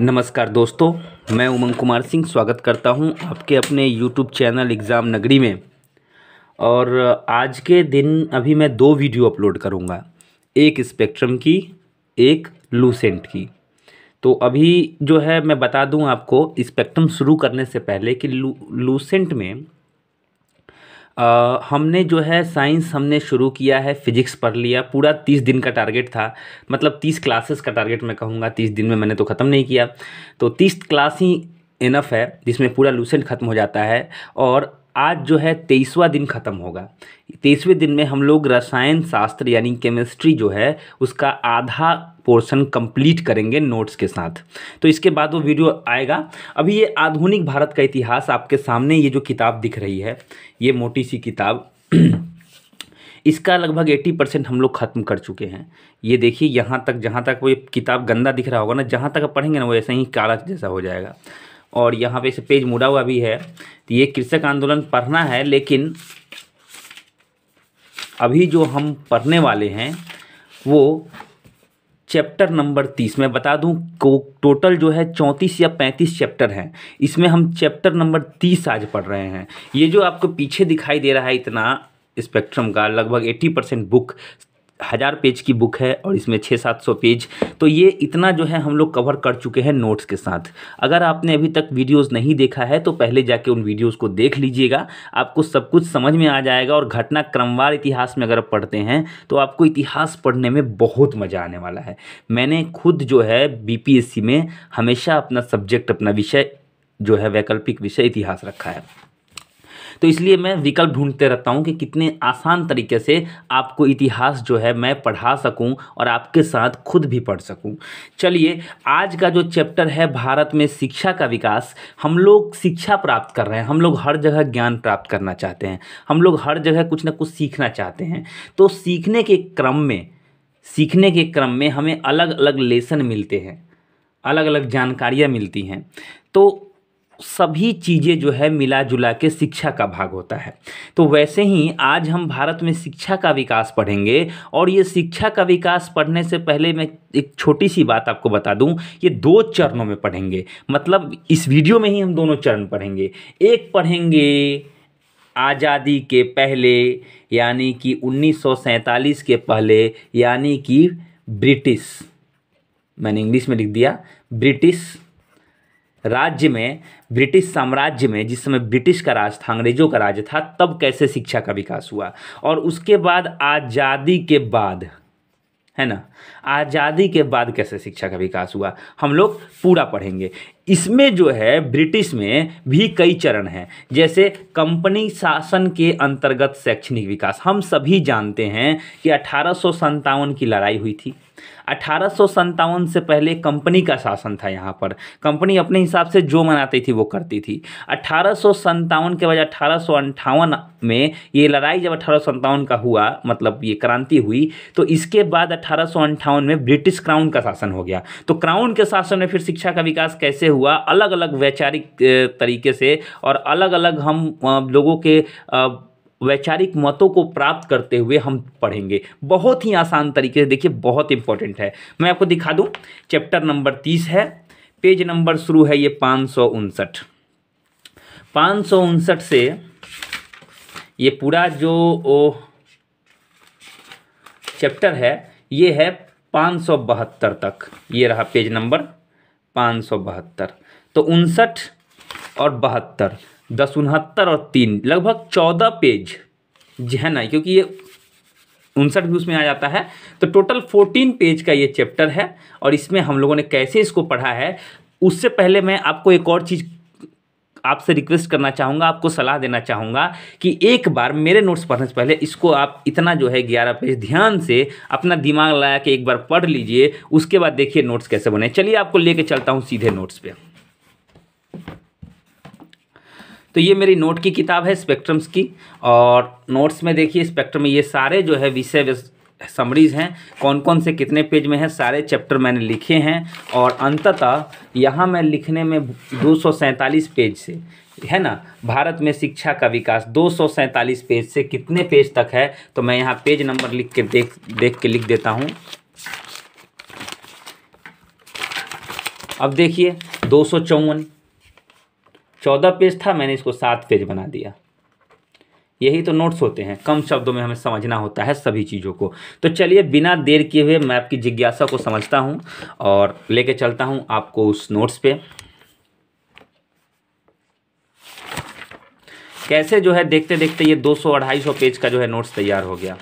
नमस्कार दोस्तों मैं उमंग कुमार सिंह स्वागत करता हूं आपके अपने यूट्यूब चैनल एग्ज़ाम नगरी में और आज के दिन अभी मैं दो वीडियो अपलोड करूंगा एक स्पेक्ट्रम की एक लूसेंट की तो अभी जो है मैं बता दूं आपको स्पेक्ट्रम शुरू करने से पहले कि लू लूसेंट में आ, हमने जो है साइंस हमने शुरू किया है फिजिक्स पढ़ लिया पूरा तीस दिन का टारगेट था मतलब तीस क्लासेस का टारगेट मैं कहूँगा तीस दिन में मैंने तो ख़त्म नहीं किया तो तीस क्लास ही इनफ है जिसमें पूरा लूसेंट ख़त्म हो जाता है और आज जो है तेईसवा दिन ख़त्म होगा तेईसवें दिन में हम लोग रसायन शास्त्र यानी केमिस्ट्री जो है उसका आधा पोर्शन कंप्लीट करेंगे नोट्स के साथ तो इसके बाद वो वीडियो आएगा अभी ये आधुनिक भारत का इतिहास आपके सामने ये जो किताब दिख रही है ये मोटी सी किताब इसका लगभग 80 परसेंट हम लोग ख़त्म कर चुके हैं ये देखिए यहाँ तक जहाँ तक वो ये किताब गंदा दिख रहा होगा ना जहाँ तक आप पढ़ेंगे ना वो ऐसे ही काला जैसा हो जाएगा और यहाँ पे इसे पेज मुड़ा हुआ भी है तो ये कृषक आंदोलन पढ़ना है लेकिन अभी जो हम पढ़ने वाले हैं वो चैप्टर नंबर तीस मैं बता दूं को टोटल जो है चौंतीस या पैंतीस चैप्टर हैं इसमें हम चैप्टर नंबर तीस आज पढ़ रहे हैं ये जो आपको पीछे दिखाई दे रहा है इतना स्पेक्ट्रम का लगभग एट्टी परसेंट बुक हज़ार पेज की बुक है और इसमें छः सात सौ पेज तो ये इतना जो है हम लोग कवर कर चुके हैं नोट्स के साथ अगर आपने अभी तक वीडियोस नहीं देखा है तो पहले जाके उन वीडियोस को देख लीजिएगा आपको सब कुछ समझ में आ जाएगा और घटना क्रमवार इतिहास में अगर आप पढ़ते हैं तो आपको इतिहास पढ़ने में बहुत मज़ा आने वाला है मैंने खुद जो है बी में हमेशा अपना सब्जेक्ट अपना विषय जो है वैकल्पिक विषय इतिहास रखा है तो इसलिए मैं विकल्प ढूंढते रहता हूँ कि कितने आसान तरीके से आपको इतिहास जो है मैं पढ़ा सकूँ और आपके साथ खुद भी पढ़ सकूँ चलिए आज का जो चैप्टर है भारत में शिक्षा का विकास हम लोग शिक्षा प्राप्त कर रहे हैं हम लोग हर जगह ज्ञान प्राप्त करना चाहते हैं हम लोग हर जगह कुछ ना कुछ सीखना चाहते हैं तो सीखने के क्रम में सीखने के क्रम में हमें अलग अलग लेसन मिलते हैं अलग अलग जानकारियाँ मिलती हैं तो सभी चीज़ें जो है मिला जुला के शिक्षा का भाग होता है तो वैसे ही आज हम भारत में शिक्षा का विकास पढ़ेंगे और ये शिक्षा का विकास पढ़ने से पहले मैं एक छोटी सी बात आपको बता दूं ये दो चरणों में पढ़ेंगे मतलब इस वीडियो में ही हम दोनों चरण पढ़ेंगे एक पढ़ेंगे आज़ादी के पहले यानी कि उन्नीस के पहले यानी कि ब्रिटिश मैंने इंग्लिश में लिख दिया ब्रिटिश राज्य में ब्रिटिश साम्राज्य में जिस समय ब्रिटिश का राज था अंग्रेजों का राज्य था तब कैसे शिक्षा का विकास हुआ और उसके बाद आज़ादी के बाद है ना आज़ादी के बाद कैसे शिक्षा का विकास हुआ हम लोग पूरा पढ़ेंगे इसमें जो है ब्रिटिश में भी कई चरण हैं जैसे कंपनी शासन के अंतर्गत शैक्षणिक विकास हम सभी जानते हैं कि अठारह की लड़ाई हुई थी अठारह से पहले कंपनी का शासन था यहाँ पर कंपनी अपने हिसाब से जो मनाती थी वो करती थी अठारह के बजाय अठारह में ये लड़ाई जब अठारह का हुआ मतलब ये क्रांति हुई तो इसके बाद अठारह में ब्रिटिश क्राउन का शासन हो गया तो क्राउन के शासन में फिर शिक्षा का विकास कैसे हुआ अलग अलग वैचारिक तरीके से और अलग अलग हम लोगों के वैचारिक मतों को प्राप्त करते हुए हम पढ़ेंगे बहुत ही आसान तरीके से देखिए बहुत इंपॉर्टेंट है मैं आपको दिखा दूँ चैप्टर नंबर तीस है पेज नंबर शुरू है ये पाँच सौ उनसठ पाँच सौ उनसठ से ये पूरा जो ओ, चैप्टर है ये है पाँच सौ बहत्तर तक ये रहा पेज नंबर पाँच सौ बहत्तर तो उनसठ और बहत्तर दस उनहत्तर और तीन लगभग चौदह पेज जी है ना क्योंकि ये उनसठ भी उसमें आ जाता है तो टोटल फोर्टीन पेज का ये चैप्टर है और इसमें हम लोगों ने कैसे इसको पढ़ा है उससे पहले मैं आपको एक और चीज़ आपसे रिक्वेस्ट करना चाहूँगा आपको सलाह देना चाहूँगा कि एक बार मेरे नोट्स पढ़ने से पहले इसको आप इतना जो है ग्यारह पेज ध्यान से अपना दिमाग लगा के एक बार पढ़ लीजिए उसके बाद देखिए नोट्स कैसे बने चलिए आपको ले चलता हूँ सीधे नोट्स पर तो ये मेरी नोट की किताब है स्पेक्ट्रम्स की और नोट्स में देखिए स्पेक्ट्रम में ये सारे जो है विषय समरीज हैं कौन कौन से कितने पेज में हैं सारे चैप्टर मैंने लिखे हैं और अंततः यहाँ मैं लिखने में दो पेज से है ना भारत में शिक्षा का विकास दो पेज से कितने पेज तक है तो मैं यहाँ पेज नंबर लिख के देख देख के लिख देता हूँ अब देखिए दो सौ चौवन चौदह पेज था मैंने इसको सात पेज बना दिया यही तो नोट्स होते हैं कम शब्दों में हमें समझना होता है सभी चीज़ों को तो चलिए बिना देर किए हुए मैं आपकी जिज्ञासा को समझता हूँ और लेके चलता हूँ आपको उस नोट्स पे कैसे जो है देखते देखते ये 200 250 पेज का जो है नोट्स तैयार हो गया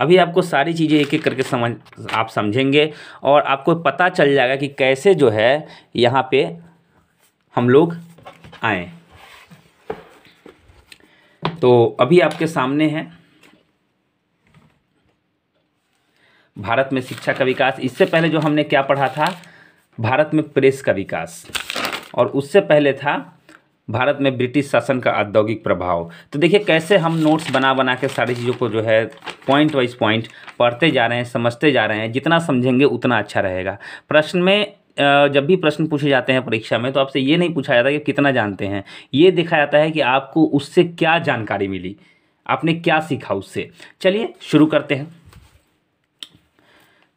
अभी आपको सारी चीज़ें एक एक करके समझ आप समझेंगे और आपको पता चल जाएगा कि कैसे जो है यहाँ पे हम लोग आए तो अभी आपके सामने है भारत में शिक्षा का विकास इससे पहले जो हमने क्या पढ़ा था भारत में प्रेस का विकास और उससे पहले था भारत में ब्रिटिश शासन का औद्योगिक प्रभाव तो देखिए कैसे हम नोट्स बना बना के सारी चीज़ों को जो है पॉइंट वाइज पॉइंट पढ़ते जा रहे हैं समझते जा रहे हैं जितना समझेंगे उतना अच्छा रहेगा प्रश्न में जब भी प्रश्न पूछे जाते हैं परीक्षा में तो आपसे ये नहीं पूछा जाता कि कितना जानते हैं ये देखा जाता है कि आपको उससे क्या जानकारी मिली आपने क्या सीखा उससे चलिए शुरू करते हैं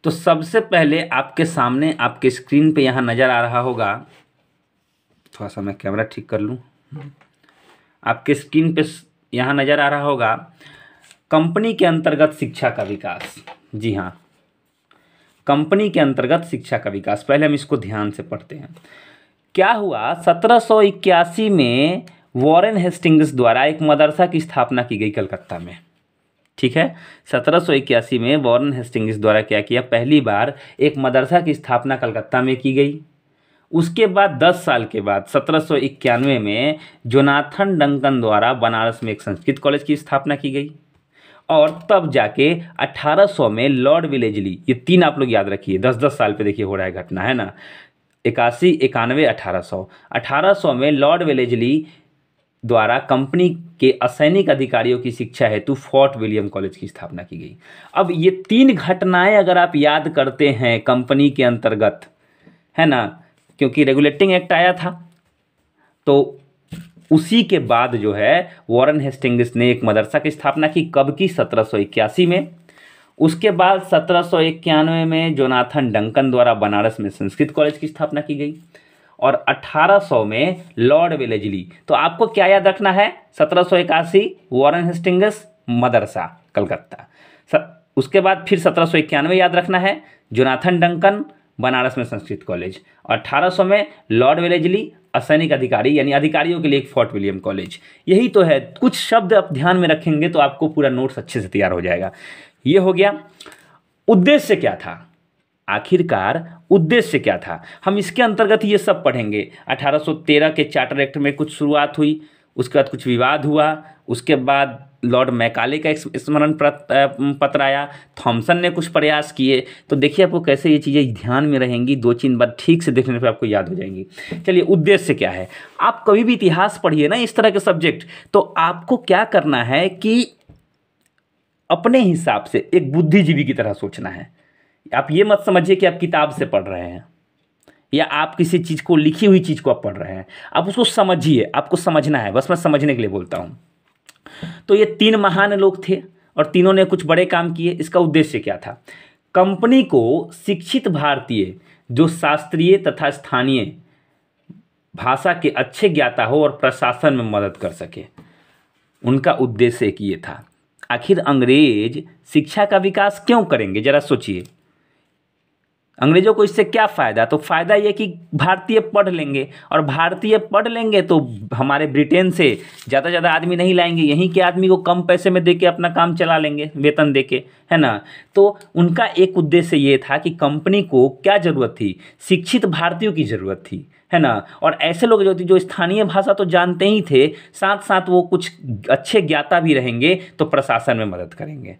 तो सबसे पहले आपके सामने आपके स्क्रीन पे यहाँ नज़र आ रहा होगा थोड़ा सा मैं कैमरा ठीक कर लूँ आपके स्क्रीन पे यहाँ नज़र आ रहा होगा कंपनी के अंतर्गत शिक्षा का विकास जी हाँ कंपनी के अंतर्गत शिक्षा का विकास पहले हम इसको ध्यान से पढ़ते हैं क्या हुआ सत्रह में वॉरेन हेस्टिंग्स द्वारा एक मदरसा की स्थापना की गई कलकत्ता में ठीक है सत्रह में वॉरेन हेस्टिंग्स द्वारा क्या किया पहली बार एक मदरसा की स्थापना कलकत्ता में की गई उसके बाद 10 साल के बाद सत्रह में जोनाथन डंकन द्वारा बनारस में एक संस्कृत कॉलेज की स्थापना की गई और तब जाके 1800 में लॉर्ड विलेजली ये तीन आप लोग याद रखिए दस दस साल पे देखिए हो रहा है घटना है ना इक्यासी इक्यानवे अठारह सौ अठारह सौ में लॉर्ड विलेजली द्वारा कंपनी के असैनिक अधिकारियों की शिक्षा हेतु फोर्ट विलियम कॉलेज की स्थापना की गई अब ये तीन घटनाएं अगर आप याद करते हैं कंपनी के अंतर्गत है ना क्योंकि रेगुलेटिंग एक्ट आया था तो उसी के बाद जो है वॉरेन हेस्टिंग्स ने एक मदरसा की स्थापना की कब की सत्रह में उसके बाद सत्रह में जोनाथन डंकन द्वारा बनारस में संस्कृत कॉलेज की स्थापना की गई और 1800 में लॉर्ड विलेजली तो आपको क्या याद रखना है सत्रह वॉरेन हेस्टिंग्स मदरसा कलकत्ता उसके बाद फिर सत्रह याद रखना है जोनाथन डंकन बनारस में संस्कृत कॉलेज और सौ में लॉर्ड वेलेजली असैनिक अधिकारी यानी अधिकारियों के लिए एक फोर्ट विलियम कॉलेज यही तो है कुछ शब्द आप ध्यान में रखेंगे तो आपको पूरा नोट्स अच्छे से तैयार हो जाएगा ये हो गया उद्देश्य क्या था आखिरकार उद्देश्य क्या था हम इसके अंतर्गत ये सब पढ़ेंगे 1813 के चार्टर एक्ट में कुछ शुरुआत हुई उसके बाद कुछ विवाद हुआ उसके बाद लॉर्ड मैकाले का स्मरण पत्र आया थॉमसन ने कुछ प्रयास किए तो देखिए आपको कैसे ये चीज़ें ध्यान में रहेंगी दो तीन बार ठीक से देखने पर आपको याद हो जाएंगी चलिए उद्देश्य क्या है आप कभी भी इतिहास पढ़िए ना इस तरह के सब्जेक्ट तो आपको क्या करना है कि अपने हिसाब से एक बुद्धिजीवी की तरह सोचना है आप ये मत समझिए कि आप किताब से पढ़ रहे हैं या आप किसी चीज़ को लिखी हुई चीज़ को आप पढ़ रहे हैं आप उसको समझिए आपको समझना है बस मैं समझने के लिए बोलता हूँ तो ये तीन महान लोग थे और तीनों ने कुछ बड़े काम किए इसका उद्देश्य क्या था कंपनी को शिक्षित भारतीय जो शास्त्रीय तथा स्थानीय भाषा के अच्छे ज्ञाता हो और प्रशासन में मदद कर सके उनका उद्देश्य एक ये था आखिर अंग्रेज शिक्षा का विकास क्यों करेंगे जरा सोचिए अंग्रेजों को इससे क्या फ़ायदा तो फ़ायदा ये कि भारतीय पढ़ लेंगे और भारतीय पढ़ लेंगे तो हमारे ब्रिटेन से ज़्यादा ज़्यादा आदमी नहीं लाएंगे यहीं के आदमी को कम पैसे में दे के अपना काम चला लेंगे वेतन दे के है ना तो उनका एक उद्देश्य ये था कि कंपनी को क्या ज़रूरत थी शिक्षित भारतीयों की ज़रूरत थी है ना और ऐसे लोग जो थे जो स्थानीय भाषा तो जानते ही थे साथ साथ वो कुछ अच्छे ज्ञाता भी रहेंगे तो प्रशासन में मदद करेंगे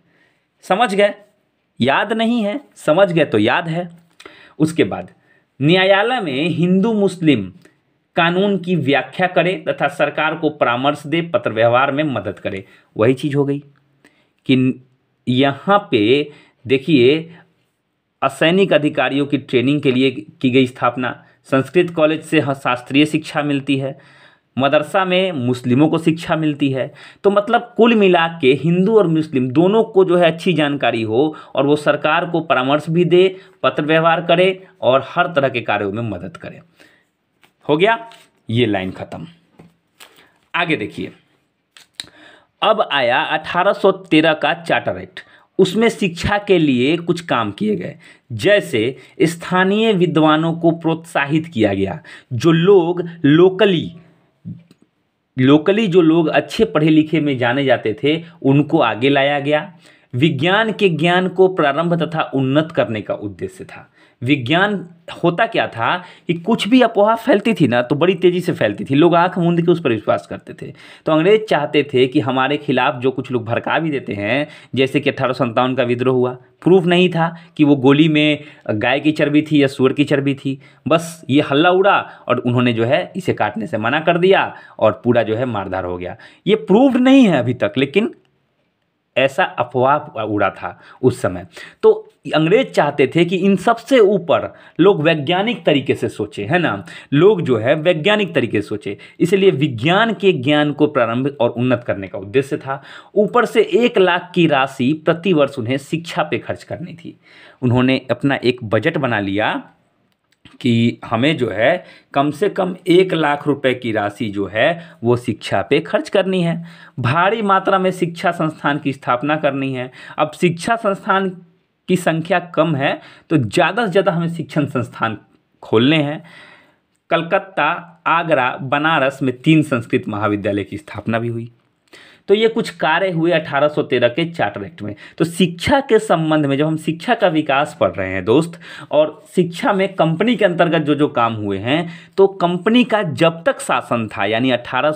समझ गए याद नहीं है समझ गए तो याद है उसके बाद न्यायालय में हिंदू मुस्लिम कानून की व्याख्या करे तथा सरकार को परामर्श दे पत्र व्यवहार में मदद करे वही चीज़ हो गई कि यहाँ पे देखिए असैनिक अधिकारियों की ट्रेनिंग के लिए की गई स्थापना संस्कृत कॉलेज से शास्त्रीय शिक्षा मिलती है मदरसा में मुस्लिमों को शिक्षा मिलती है तो मतलब कुल मिला के हिंदू और मुस्लिम दोनों को जो है अच्छी जानकारी हो और वो सरकार को परामर्श भी दे पत्र व्यवहार करे और हर तरह के कार्यों में मदद करे हो गया ये लाइन ख़त्म आगे देखिए अब आया 1813 का चार्टर एक्ट उसमें शिक्षा के लिए कुछ काम किए गए जैसे स्थानीय विद्वानों को प्रोत्साहित किया गया जो लोग लोकली लोकली जो लोग अच्छे पढ़े लिखे में जाने जाते थे उनको आगे लाया गया विज्ञान के ज्ञान को प्रारंभ तथा उन्नत करने का उद्देश्य था विज्ञान होता क्या था कि कुछ भी अपोहा फैलती थी ना तो बड़ी तेज़ी से फैलती थी लोग आँख मूंद के उस पर विश्वास करते थे तो अंग्रेज चाहते थे कि हमारे खिलाफ जो कुछ लोग भड़का भी देते हैं जैसे कि अठारह का विद्रोह हुआ प्रूफ नहीं था कि वो गोली में गाय की चर्बी थी या सूअर की चर्बी थी बस ये हल्ला उड़ा और उन्होंने जो है इसे काटने से मना कर दिया और पूरा जो है मारधार हो गया ये प्रूव्ड नहीं है अभी तक लेकिन ऐसा अफवाह उड़ा था उस समय तो अंग्रेज चाहते थे कि इन सबसे ऊपर लोग वैज्ञानिक तरीके से सोचे है ना लोग जो है वैज्ञानिक तरीके से सोचे इसलिए विज्ञान के ज्ञान को प्रारंभ और उन्नत करने का उद्देश्य था ऊपर से एक लाख की राशि प्रतिवर्ष उन्हें शिक्षा पे खर्च करनी थी उन्होंने अपना एक बजट बना लिया कि हमें जो है कम से कम एक लाख रुपए की राशि जो है वो शिक्षा पे खर्च करनी है भारी मात्रा में शिक्षा संस्थान की स्थापना करनी है अब शिक्षा संस्थान की संख्या कम है तो ज़्यादा से ज़्यादा हमें शिक्षण संस्थान खोलने हैं कलकत्ता आगरा बनारस में तीन संस्कृत महाविद्यालय की स्थापना भी हुई तो ये कुछ कार्य हुए 1813 के चार्टर एक्ट में तो शिक्षा के संबंध में जब हम शिक्षा का विकास पढ़ रहे हैं दोस्त और शिक्षा में कंपनी के अंतर्गत जो जो काम हुए हैं तो कंपनी का जब तक शासन था यानी अठारह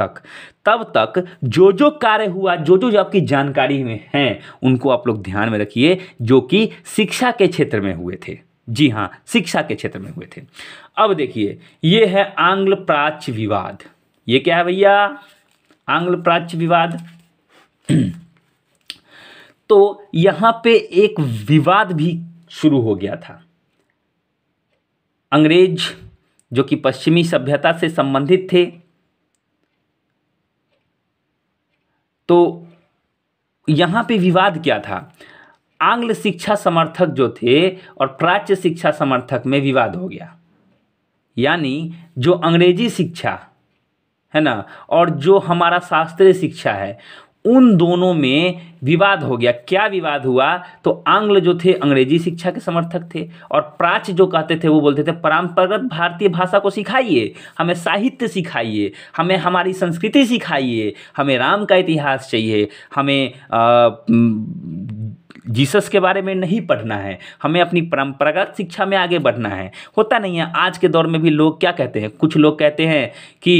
तक तब तक जो जो कार्य हुआ जो जो, जो आपकी जानकारी में हैं उनको आप लोग ध्यान में रखिए जो कि शिक्षा के क्षेत्र में हुए थे जी हाँ शिक्षा के क्षेत्र में हुए थे अब देखिए ये है आंग्ल प्राच्य विवाद ये क्या है भैया आंग्ल प्राच्य विवाद तो यहां पे एक विवाद भी शुरू हो गया था अंग्रेज जो कि पश्चिमी सभ्यता से संबंधित थे तो यहां पे विवाद क्या था आंग्ल शिक्षा समर्थक जो थे और प्राच्य शिक्षा समर्थक में विवाद हो गया यानी जो अंग्रेजी शिक्षा है ना और जो हमारा शास्त्रीय शिक्षा है उन दोनों में विवाद हो गया क्या विवाद हुआ तो आंग्ल जो थे अंग्रेजी शिक्षा के समर्थक थे और प्राच जो कहते थे वो बोलते थे परंपरागत भारतीय भाषा को सिखाइए हमें साहित्य सिखाइए हमें हमारी संस्कृति सिखाइए हमें राम का इतिहास चाहिए हमें आ, जीसस के बारे में नहीं पढ़ना है हमें अपनी परंपरागत शिक्षा में आगे बढ़ना है होता नहीं है आज के दौर में भी लोग क्या कहते हैं कुछ लोग कहते हैं कि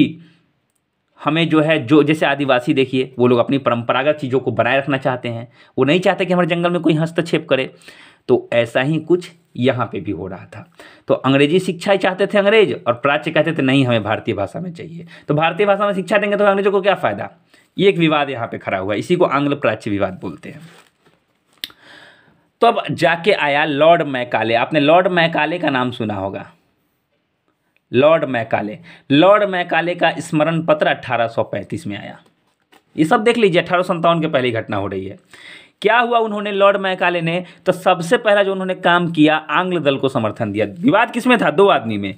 हमें जो है जो जैसे आदिवासी देखिए वो लोग अपनी परंपरागत चीज़ों को बनाए रखना चाहते हैं वो नहीं चाहते कि हमारे जंगल में कोई हस्तक्षेप करे तो ऐसा ही कुछ यहाँ पे भी हो रहा था तो अंग्रेजी शिक्षा ही चाहते थे अंग्रेज और प्राच्य कहते थे नहीं हमें भारतीय भाषा में चाहिए तो भारतीय भाषा में शिक्षा देंगे तो अंग्रेजों को क्या फ़ायदा ये एक विवाद यहाँ पे खड़ा हुआ है इसी को आंग्ल प्राच्य विवाद बोलते हैं तो अब जाके आया लॉर्ड मैकाले आपने लॉर्ड मैकाले का नाम सुना होगा लॉर्ड मैकाले लॉर्ड मैकाले का स्मरण पत्र 1835 में आया ये सब देख लीजिए अठारह के पहली घटना हो रही है क्या हुआ उन्होंने लॉर्ड मैकाले ने तो सबसे पहला जो उन्होंने काम किया आंग्ल दल को समर्थन दिया विवाद किसमें था दो आदमी में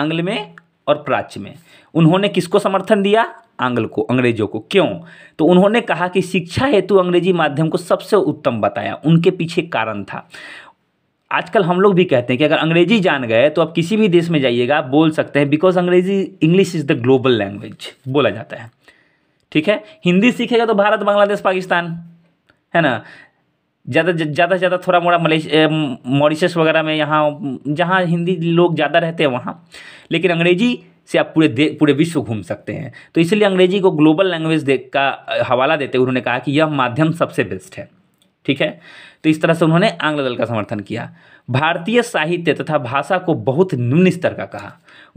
आंग्ल में और प्राच्य में उन्होंने किसको समर्थन दिया आंग्ल को अंग्रेजों को क्यों तो उन्होंने कहा कि शिक्षा हेतु अंग्रेजी माध्यम को सबसे उत्तम बताया उनके पीछे कारण था आजकल हम लोग भी कहते हैं कि अगर अंग्रेजी जान गए तो आप किसी भी देश में जाइएगा आप बोल सकते हैं बिकॉज अंग्रेजी English is the global language बोला जाता है ठीक है हिंदी सीखेगा तो भारत बांग्लादेश पाकिस्तान है ना ज़्यादा ज़्यादा से ज़्यादा थोड़ा मोड़ा मलेशिया मॉरिशस वगैरह में यहाँ जहाँ हिंदी लोग ज़्यादा रहते हैं वहाँ लेकिन अंग्रेजी से आप पूरे दे पूरे विश्व घूम सकते हैं तो इसलिए अंग्रेजी को ग्लोबल लैंग्वेज का हवाला देते हुए उन्होंने कहा कि यह माध्यम सबसे बेस्ट है ठीक है तो इस तरह से उन्होंने आंग्ल दल का समर्थन किया भारतीय साहित्य तथा भाषा को बहुत निम्न स्तर का कहा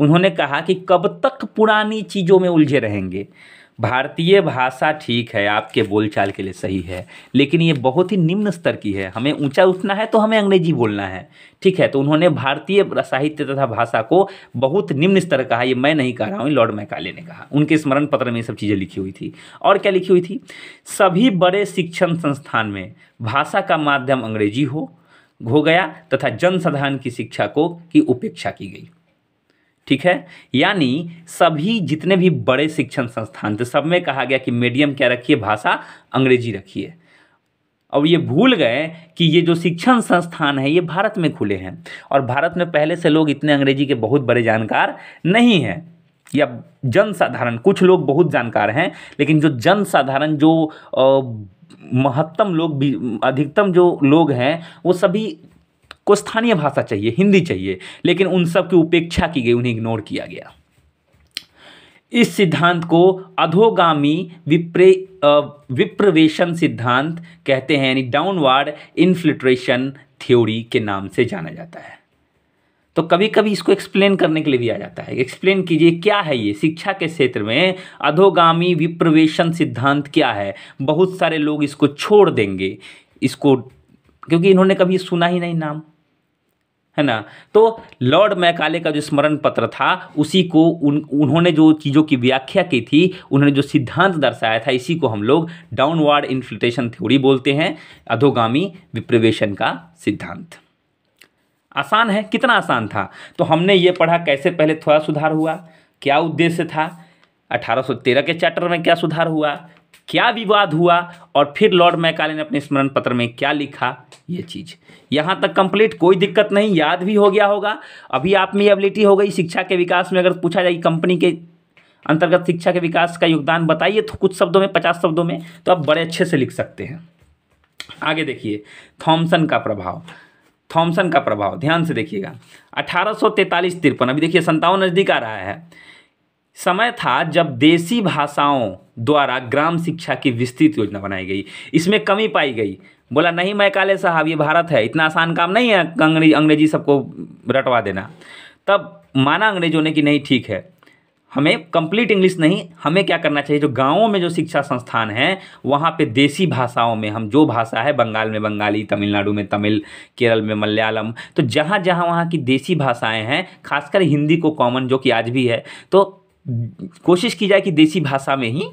उन्होंने कहा कि कब तक पुरानी चीज़ों में उलझे रहेंगे भारतीय भाषा ठीक है आपके बोलचाल के लिए सही है लेकिन ये बहुत ही निम्न स्तर की है हमें ऊंचा उठना है तो हमें अंग्रेजी बोलना है ठीक है तो उन्होंने भारतीय साहित्य तथा भाषा को बहुत निम्न स्तर कहा ये मैं नहीं कह रहा हूँ लॉर्ड मैकाले ने कहा उनके स्मरण पत्र में ये सब चीज़ें लिखी हुई थी और क्या लिखी हुई थी सभी बड़े शिक्षण संस्थान में भाषा का माध्यम अंग्रेजी हो हो गया तथा जनसाधारण की शिक्षा को की उपेक्षा की गई ठीक है यानी सभी जितने भी बड़े शिक्षण संस्थान थे सब में कहा गया कि मीडियम क्या रखिए भाषा अंग्रेजी रखिए और ये भूल गए कि ये जो शिक्षण संस्थान है ये भारत में खुले हैं और भारत में पहले से लोग इतने अंग्रेजी के बहुत बड़े जानकार नहीं हैं या जनसाधारण कुछ लोग बहुत जानकार हैं लेकिन जो जनसाधारण जो महत्तम लोग भी अधिकतम जो लोग हैं वो सभी को स्थानीय भाषा चाहिए हिंदी चाहिए लेकिन उन सब की उपेक्षा की गई उन्हें इग्नोर किया गया इस सिद्धांत को अधोगामी विप्रे विप्रवेशन सिद्धांत कहते हैं यानी डाउनवर्ड इन्फ्लिट्रेशन थ्योरी के नाम से जाना जाता है तो कभी कभी इसको एक्सप्लेन करने के लिए भी आ जाता है एक्सप्लेन कीजिए क्या है ये शिक्षा के क्षेत्र में अधोगामी विप्रवेशन सिद्धांत क्या है बहुत सारे लोग इसको छोड़ देंगे इसको क्योंकि इन्होंने कभी सुना ही नहीं नाम है ना तो लॉर्ड मैकाले का जो स्मरण पत्र था उसी को उन उन्होंने जो चीज़ों की व्याख्या की थी उन्होंने जो सिद्धांत दर्शाया था इसी को हम लोग डाउनवर्ड इन्फ्लेटेशन थ्योरी बोलते हैं अधोगामी विप्रवेशन का सिद्धांत आसान है कितना आसान था तो हमने ये पढ़ा कैसे पहले थोड़ा सुधार हुआ क्या उद्देश्य था 1813 के चैप्टर में क्या सुधार हुआ क्या विवाद हुआ और फिर लॉर्ड मैकाले ने अपने स्मरण पत्र में क्या लिखा ये चीज़ यहाँ तक कंप्लीट कोई दिक्कत नहीं याद भी हो गया होगा अभी आप में एबिलिटी हो गई शिक्षा के विकास में अगर पूछा जाए कंपनी के अंतर्गत शिक्षा के विकास का योगदान बताइए तो कुछ शब्दों में पचास शब्दों में तो आप बड़े अच्छे से लिख सकते हैं आगे देखिए थॉमसन का प्रभाव थॉमसन का प्रभाव ध्यान से देखिएगा अठारह सौ तिरपन अभी देखिए संतावन नज़दीक आ रहा है समय था जब देसी भाषाओं द्वारा ग्राम शिक्षा की विस्तृत योजना बनाई गई इसमें कमी पाई गई बोला नहीं मैं काले साहब ये भारत है इतना आसान काम नहीं है अंग्रेज अंग्रेजी सबको रटवा देना तब माना अंग्रेजों ने कि नहीं ठीक है हमें कंप्लीट इंग्लिश नहीं हमें क्या करना चाहिए जो गांवों में जो शिक्षा संस्थान हैं वहाँ पे देसी भाषाओं में हम जो भाषा है बंगाल में बंगाली तमिलनाडु में तमिल केरल में मलयालम तो जहाँ जहाँ वहाँ की देसी भाषाएं हैं खासकर हिंदी को कॉमन जो कि आज भी है तो कोशिश की जाए कि देसी भाषा में ही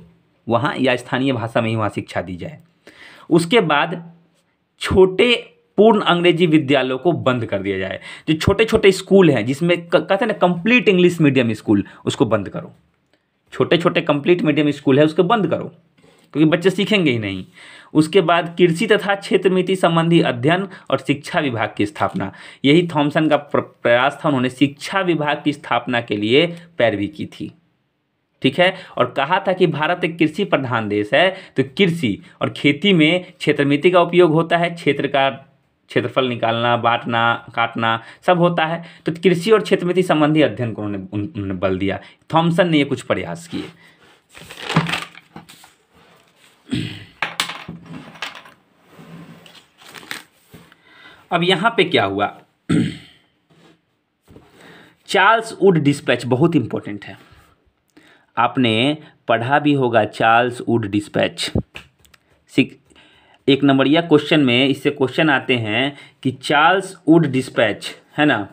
वहाँ या स्थानीय भाषा में ही वहाँ शिक्षा दी जाए उसके बाद छोटे पूर्ण अंग्रेजी विद्यालयों को बंद कर दिया जाए जो छोटे छोटे स्कूल हैं जिसमें कहते हैं ना कंप्लीट इंग्लिश मीडियम स्कूल उसको बंद करो छोटे छोटे कंप्लीट मीडियम स्कूल है उसको बंद करो क्योंकि बच्चे सीखेंगे ही नहीं उसके बाद कृषि तथा क्षेत्र मिति संबंधी अध्ययन और शिक्षा विभाग की स्थापना यही थॉमसन का प्रयास था उन्होंने शिक्षा विभाग की स्थापना के लिए पैरवी की थी ठीक है और कहा था कि भारत एक कृषि प्रधान देश है तो कृषि और खेती में क्षेत्रमिति का उपयोग होता है क्षेत्र का क्षेत्रफल निकालना बांटना काटना सब होता है तो कृषि और क्षेत्रमिति संबंधी अध्ययन को उन्होंने उन्होंने बल दिया थॉमसन ने ये कुछ प्रयास किए अब यहाँ पे क्या हुआ चार्ल्स वुड डिस्पैच बहुत इंपॉर्टेंट है आपने पढ़ा भी होगा चार्ल्स वुड डिस्पैच एक नंबरिया क्वेश्चन में इससे क्वेश्चन आते हैं कि चार्ल्स वुड डिस्पैच है ना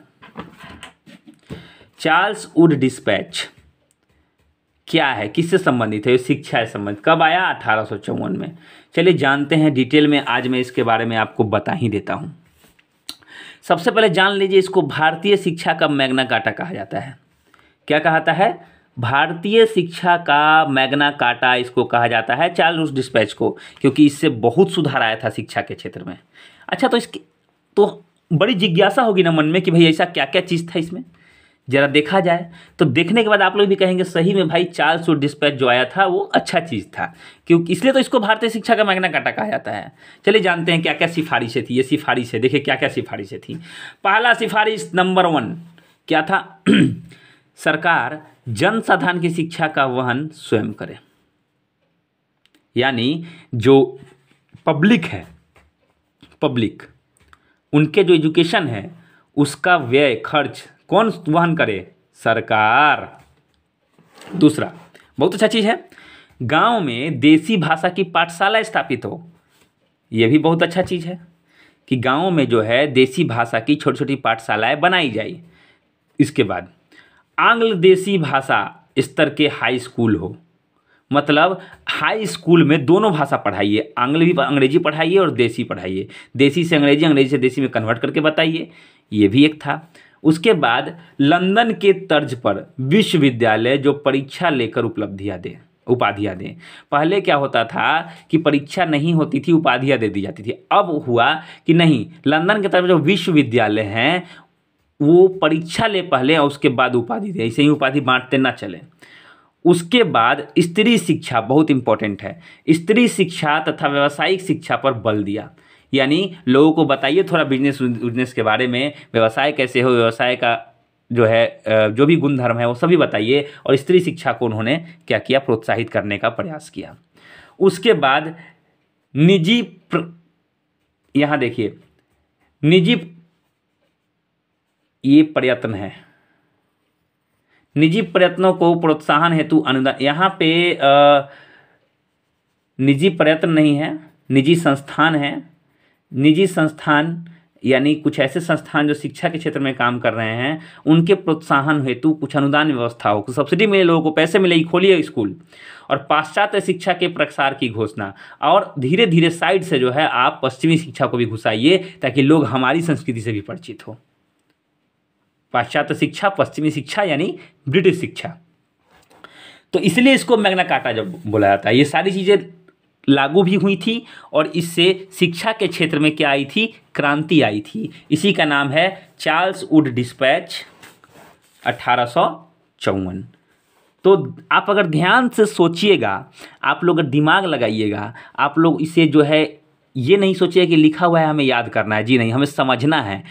चार्ल्स वुड डिस्पैच क्या है किससे संबंधित है शिक्षा से संबंधित कब आया अठारह में चलिए जानते हैं डिटेल में आज मैं इसके बारे में आपको बता ही देता हूँ सबसे पहले जान लीजिए इसको भारतीय शिक्षा का मैग्ना काटा कहा जाता है क्या कहता है भारतीय शिक्षा का मैग्ना काटा इसको कहा जाता है चार्ल रूस डिस्पैच को क्योंकि इससे बहुत सुधार आया था शिक्षा के क्षेत्र में अच्छा तो इसकी तो बड़ी जिज्ञासा होगी ना मन में कि भाई ऐसा क्या क्या चीज़ था इसमें ज़रा देखा जाए तो देखने के बाद आप लोग भी कहेंगे सही में भाई चार्ल्स और डिस्पैच जो आया था वो अच्छा चीज़ था क्योंकि इसलिए तो इसको भारतीय शिक्षा का मैगना काटा कहा जाता है चलिए जानते हैं क्या क्या सिफारिशें थी ये सिफारिशें देखिए क्या क्या सिफारिशें थी पहला सिफारिश नंबर वन क्या था सरकार जनसाधारण की शिक्षा का वहन स्वयं करे यानी जो पब्लिक है पब्लिक उनके जो एजुकेशन है उसका व्यय खर्च कौन वहन करे सरकार दूसरा बहुत अच्छा चीज़ है गांव में देसी भाषा की पाठशाला स्थापित हो यह भी बहुत अच्छा चीज़ है कि गांव में जो है देसी भाषा की छोटी छोटी पाठशालाएँ बनाई जाए इसके बाद आंग्ल देशी भाषा स्तर के हाई स्कूल हो मतलब हाई स्कूल में दोनों भाषा पढ़ाइए आंग्ल भी अंग्रेजी पढ़ाइए और देसी पढ़ाइए देसी से अंग्रेजी अंग्रेजी से देसी में कन्वर्ट करके बताइए ये भी एक था उसके बाद लंदन के तर्ज पर विश्वविद्यालय जो परीक्षा लेकर उपलब्धियाँ दें उपाधियाँ दें पहले क्या होता था कि परीक्षा नहीं होती थी उपाधियाँ दे दी जाती थी अब हुआ कि नहीं लंदन के तरफ जो विश्वविद्यालय हैं वो परीक्षा ले पहले और उसके बाद उपाधि दे ऐसे ही उपाधि बांटते ना चले उसके बाद स्त्री शिक्षा बहुत इम्पोर्टेंट है स्त्री शिक्षा तथा व्यावसायिक शिक्षा पर बल दिया यानी लोगों को बताइए थोड़ा बिजनेस बिजनेस के बारे में व्यवसाय कैसे हो व्यवसाय का जो है जो भी गुणधर्म है वो सभी बताइए और स्त्री शिक्षा को उन्होंने क्या किया प्रोत्साहित करने का प्रयास किया उसके बाद निजी प्र... यहाँ देखिए निजी ये प्रयत्न है निजी प्रयत्नों को प्रोत्साहन हेतु अनुदान यहाँ पे आ, निजी प्रयत्न नहीं है निजी संस्थान है निजी संस्थान यानी कुछ ऐसे संस्थान जो शिक्षा के क्षेत्र में काम कर रहे हैं उनके प्रोत्साहन हेतु कुछ अनुदान व्यवस्था हो सब्सिडी मिले लोगों को पैसे मिले खोलिए स्कूल और पाश्चात्य शिक्षा के प्रसार की घोषणा और धीरे धीरे साइड से जो है आप पश्चिमी शिक्षा को भी घुसाइए ताकि लोग हमारी संस्कृति से भी परिचित हो पाश्चात्य शिक्षा पश्चिमी शिक्षा यानी ब्रिटिश शिक्षा तो इसलिए इसको मैग्ना काटा जब बोला जाता है ये सारी चीज़ें लागू भी हुई थी और इससे शिक्षा के क्षेत्र में क्या आई थी क्रांति आई थी इसी का नाम है चार्ल्स वुड डिस्पैच अट्ठारह तो आप अगर ध्यान से सोचिएगा आप लोग दिमाग लगाइएगा आप लोग इसे जो है ये नहीं सोचिए कि लिखा हुआ है हमें याद करना है जी नहीं हमें समझना है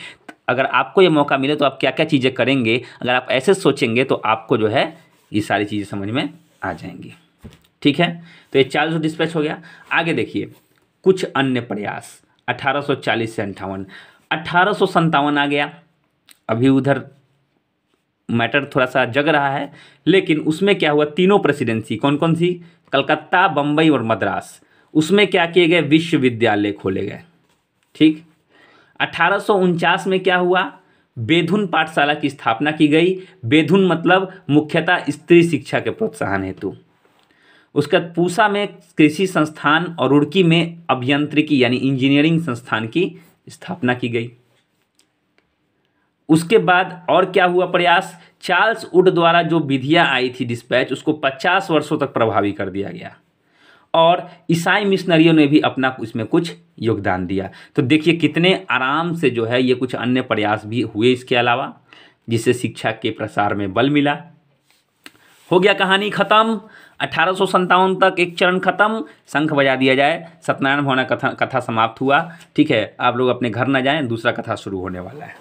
अगर आपको ये मौका मिले तो आप क्या क्या चीज़ें करेंगे अगर आप ऐसे सोचेंगे तो आपको जो है ये सारी चीज़ें समझ में आ जाएंगी ठीक है तो ये सौ डिस्पैच हो गया आगे देखिए कुछ अन्य प्रयास 1840 से अंठावन अठारह आ गया अभी उधर मैटर थोड़ा सा जग रहा है लेकिन उसमें क्या हुआ तीनों प्रेसिडेंसी कौन कौन सी कलकत्ता बम्बई और मद्रास उसमें क्या किए गए विश्वविद्यालय खोले गए ठीक अठारह में क्या हुआ बेधुन पाठशाला की स्थापना की गई बेधुन मतलब मुख्यतः स्त्री शिक्षा के प्रोत्साहन हेतु उसके बाद पूसा में कृषि संस्थान और उड़की में अभियंत्रिकी यानी इंजीनियरिंग संस्थान की स्थापना की गई उसके बाद और क्या हुआ प्रयास चार्ल्स उड द्वारा जो विधियाँ आई थी डिस्पैच उसको 50 वर्षों तक प्रभावी कर दिया गया और ईसाई मिशनरियों ने भी अपना इसमें कुछ योगदान दिया तो देखिए कितने आराम से जो है ये कुछ अन्य प्रयास भी हुए इसके अलावा जिससे शिक्षा के प्रसार में बल मिला हो गया कहानी खत्म अठारह तक एक चरण खत्म शंख बजा दिया जाए सत्यनारायण भवना कथा कथा समाप्त हुआ ठीक है आप लोग अपने घर ना जाएं दूसरा कथा शुरू होने वाला है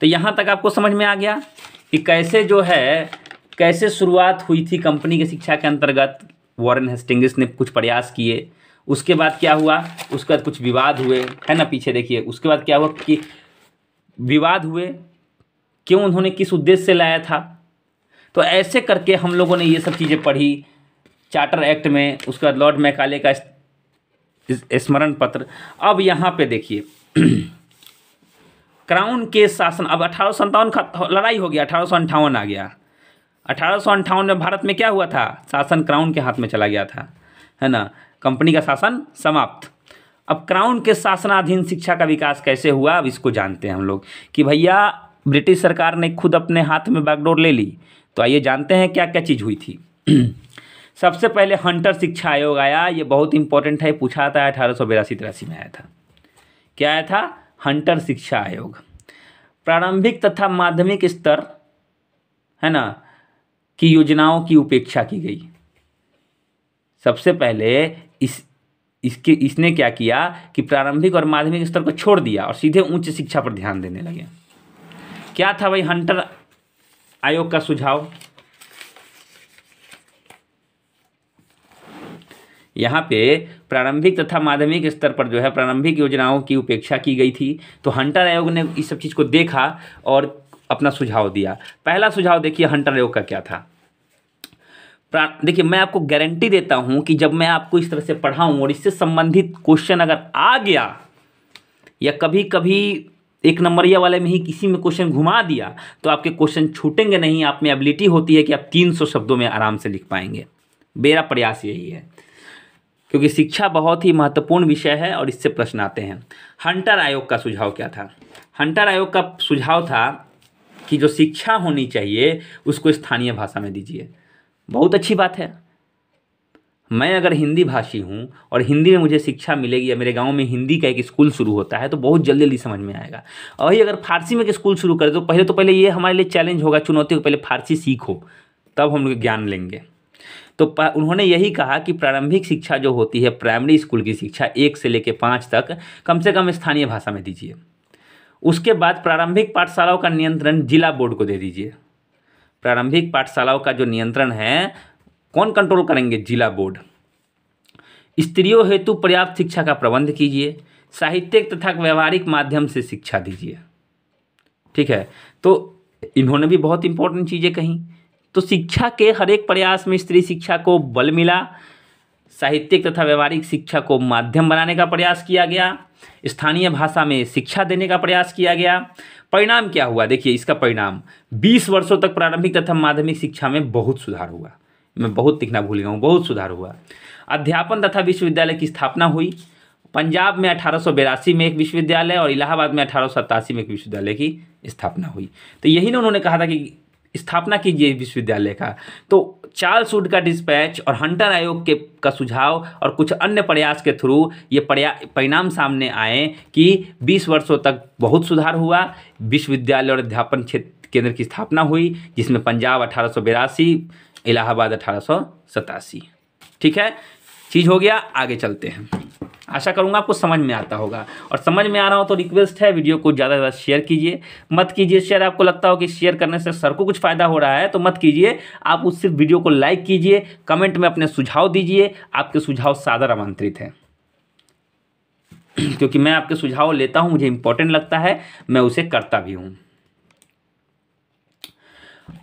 तो यहाँ तक आपको समझ में आ गया कि कैसे जो है कैसे शुरुआत हुई थी कंपनी के शिक्षा के अंतर्गत वॉरन हेस्टिंग्स ने कुछ प्रयास किए उसके बाद क्या हुआ उसके बाद कुछ विवाद हुए है ना पीछे देखिए उसके बाद क्या हुआ कि विवाद हुए क्यों उन्होंने किस उद्देश्य से लाया था तो ऐसे करके हम लोगों ने ये सब चीज़ें पढ़ी चार्टर एक्ट में उसके बाद लॉर्ड मैकाले का स्मरण पत्र अब यहाँ पे देखिए क्राउन के शासन अब अठारह सौ लड़ाई हो गया अठारह आ गया अठारह में भारत में क्या हुआ था शासन क्राउन के हाथ में चला गया था है ना कंपनी का शासन समाप्त अब क्राउन के शासनाधीन शिक्षा का विकास कैसे हुआ अब इसको जानते हैं हम लोग कि भैया ब्रिटिश सरकार ने खुद अपने हाथ में बैकडोर ले ली तो आइए जानते हैं क्या क्या चीज़ हुई थी सबसे पहले हंटर शिक्षा आयोग आया ये बहुत इंपॉर्टेंट है पूछा था अठारह सौ बिरासी तिरासी में आया था क्या आया था हंटर शिक्षा आयोग प्रारंभिक तथा माध्यमिक स्तर है ना की योजनाओं की उपेक्षा की गई सबसे पहले इस इसके इसने क्या किया कि प्रारंभिक और माध्यमिक स्तर को छोड़ दिया और सीधे उच्च शिक्षा पर ध्यान देने लगे क्या था भाई हंटर आयोग का सुझाव यहाँ पे प्रारंभिक तथा माध्यमिक स्तर पर जो है प्रारंभिक योजनाओं की उपेक्षा की गई थी तो हंटर आयोग ने इस सब चीज़ को देखा और अपना सुझाव दिया पहला सुझाव देखिए हंटर आयोग का क्या था देखिए मैं आपको गारंटी देता हूं कि जब मैं आपको इस तरह से पढ़ाऊं और इससे संबंधित क्वेश्चन अगर आ गया या कभी कभी एक नंबरिया वाले में ही किसी में क्वेश्चन घुमा दिया तो आपके क्वेश्चन छूटेंगे नहीं आप में एबिलिटी होती है कि आप 300 शब्दों में आराम से लिख पाएंगे मेरा प्रयास यही है क्योंकि शिक्षा बहुत ही महत्वपूर्ण विषय है और इससे प्रश्न आते हैं हंटर आयोग का सुझाव क्या था हंटर आयोग का सुझाव था कि जो शिक्षा होनी चाहिए उसको स्थानीय भाषा में दीजिए बहुत अच्छी बात है मैं अगर हिंदी भाषी हूँ और हिंदी में मुझे शिक्षा मिलेगी या मेरे गांव में हिंदी का एक स्कूल शुरू होता है तो बहुत जल्दी जल्दी समझ में आएगा और अगर फारसी में एक स्कूल शुरू करें तो पहले तो पहले ये हमारे लिए चैलेंज होगा चुनौती को पहले फारसी सीखो तब हम लोग ज्ञान लेंगे तो उन्होंने यही कहा कि प्रारंभिक शिक्षा जो होती है प्राइमरी स्कूल की शिक्षा एक से लेकर पाँच तक कम से कम स्थानीय भाषा में दीजिए उसके बाद प्रारंभिक पाठशालाओं का नियंत्रण जिला बोर्ड को दे दीजिए प्रारंभिक पाठशालाओं का जो नियंत्रण है कौन कंट्रोल करेंगे जिला बोर्ड स्त्रियों हेतु पर्याप्त शिक्षा का प्रबंध कीजिए साहित्यिक तथा व्यवहारिक माध्यम से शिक्षा दीजिए ठीक है तो इन्होंने भी बहुत इंपॉर्टेंट चीज़ें कहीं तो शिक्षा के हर एक प्रयास में स्त्री शिक्षा को बल मिला साहित्यिक तथा व्यवहारिक शिक्षा को माध्यम बनाने का प्रयास किया गया स्थानीय भाषा में शिक्षा देने का प्रयास किया गया परिणाम क्या हुआ देखिए इसका परिणाम 20 वर्षों तक प्रारंभिक तथा माध्यमिक शिक्षा में बहुत सुधार हुआ मैं बहुत दिखना भूल गया हूँ बहुत सुधार हुआ अध्यापन तथा विश्वविद्यालय की स्थापना हुई पंजाब में अठारह में एक विश्वविद्यालय और इलाहाबाद में अठारह में एक विश्वविद्यालय की स्थापना हुई तो यही ना उन्होंने कहा था कि स्थापना कीजिए विश्वविद्यालय का तो चार्ल्स वुड का डिस्पैच और हंटर आयोग के का सुझाव और कुछ अन्य प्रयास के थ्रू ये परिणाम सामने आए कि 20 वर्षों तक बहुत सुधार हुआ विश्वविद्यालय और अध्यापन क्षेत्र केंद्र की स्थापना हुई जिसमें पंजाब अठारह इलाहाबाद अठारह ठीक है चीज़ हो गया आगे चलते हैं आशा करूँगा आपको समझ में आता होगा और समझ में आ रहा हो तो रिक्वेस्ट है वीडियो को ज़्यादा से ज़्यादा शेयर कीजिए मत कीजिए शेयर आपको लगता हो कि शेयर करने से सर को कुछ फ़ायदा हो रहा है तो मत कीजिए आप उस सिर्फ वीडियो को लाइक कीजिए कमेंट में अपने सुझाव दीजिए आपके सुझाव सादर आमंत्रित हैं क्योंकि मैं आपके सुझाव लेता हूँ मुझे इंपॉर्टेंट लगता है मैं उसे करता भी हूँ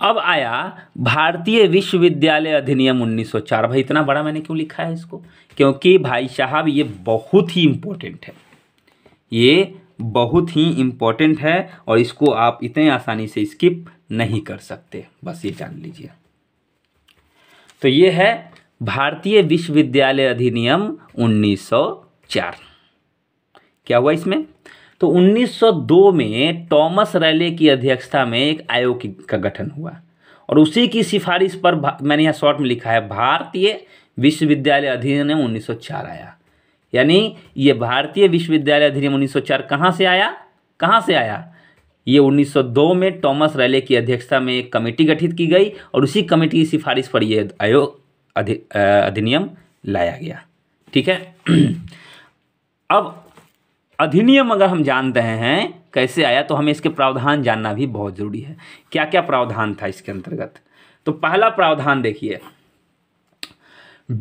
अब आया भारतीय विश्वविद्यालय अधिनियम 1904 भाई इतना बड़ा मैंने क्यों लिखा है इसको क्योंकि भाई साहब ये बहुत ही इम्पोर्टेंट है ये बहुत ही इम्पोर्टेंट है और इसको आप इतने आसानी से स्किप नहीं कर सकते बस ये जान लीजिए तो ये है भारतीय विश्वविद्यालय अधिनियम 1904 क्या हुआ इसमें तो 1902 में टॉमस रैले की अध्यक्षता में एक आयोग का गठन हुआ और उसी की सिफारिश पर मैंने यहाँ शॉर्ट में लिखा है भारतीय विश्वविद्यालय अधिनियम 1904 आया यानी ये भारतीय विश्वविद्यालय अधिनियम 1904 कहाँ से आया कहाँ से आया ये 1902 में टॉमस रैले की अध्यक्षता में एक कमेटी गठित की गई और उसी कमेटी की सिफारिश पर यह आयोग अधि अधिनियम लाया गया ठीक है अब अधिनियम अगर हम जान रहे हैं कैसे आया तो हमें इसके प्रावधान जानना भी बहुत ज़रूरी है क्या क्या प्रावधान था इसके अंतर्गत तो पहला प्रावधान देखिए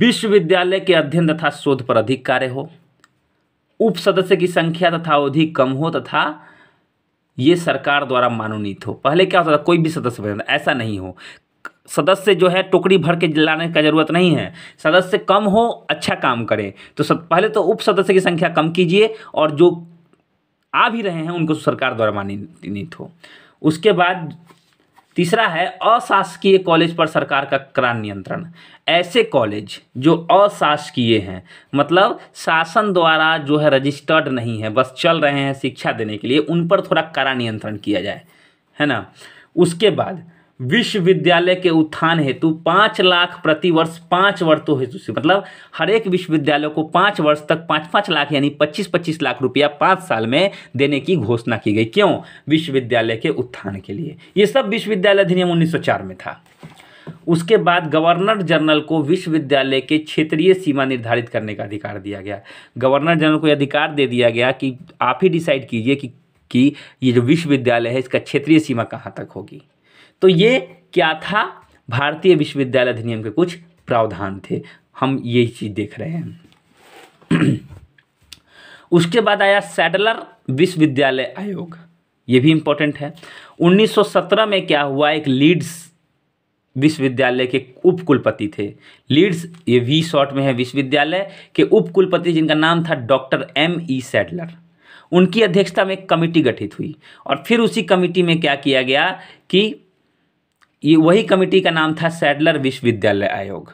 विश्वविद्यालय के अध्ययन तथा शोध पर अधिक कार्य हो उप सदस्य की संख्या तथा अवधि कम हो तथा ये सरकार द्वारा मानोनीत हो पहले क्या होता था कोई भी सदस्य बन ऐसा नहीं हो सदस्य जो है टोकरी भर के लाने का ज़रूरत नहीं है सदस्य कम हो अच्छा काम करें तो सब पहले तो उप सदस्य की संख्या कम कीजिए और जो आ भी रहे हैं उनको सरकार द्वारा मान्यनित हो उसके बाद तीसरा है अशासकीय कॉलेज पर सरकार का करा नियंत्रण ऐसे कॉलेज जो अशासकीय हैं मतलब शासन द्वारा जो है रजिस्टर्ड नहीं है बस चल रहे हैं शिक्षा देने के लिए उन पर थोड़ा करा नियंत्रण किया जाए है ना उसके बाद विश्वविद्यालय के उत्थान हेतु पाँच लाख प्रतिवर्ष पाँच तो हेतु से मतलब हर एक विश्वविद्यालय को पाँच वर्ष तक पाँच पाँच लाख यानी पच्चीस पच्चीस लाख रुपया पाँच साल में देने की घोषणा की गई क्यों विश्वविद्यालय के उत्थान के लिए ये सब विश्वविद्यालय अधिनियम उन्नीस में था उसके बाद गवर्नर जनरल को विश्वविद्यालय के क्षेत्रीय सीमा निर्धारित करने का अधिकार दिया गया गवर्नर जनरल को अधिकार दे दिया गया कि आप ही डिसाइड कीजिए कि कि ये जो विश्वविद्यालय है इसका क्षेत्रीय सीमा कहाँ तक होगी तो ये क्या था भारतीय विश्वविद्यालय अधिनियम के कुछ प्रावधान थे हम यही चीज़ देख रहे हैं उसके बाद आया सैडलर विश्वविद्यालय आयोग ये भी इम्पोर्टेंट है 1917 में क्या हुआ एक लीड्स विश्वविद्यालय के उपकुलपति थे लीड्स ये वी शॉर्ट में है विश्वविद्यालय के उपकुलपति जिनका नाम था डॉक्टर एम ई सैडलर उनकी अध्यक्षता में एक कमेटी गठित हुई और फिर उसी कमेटी में क्या किया गया कि ये वही कमेटी का नाम था सैडलर विश्वविद्यालय आयोग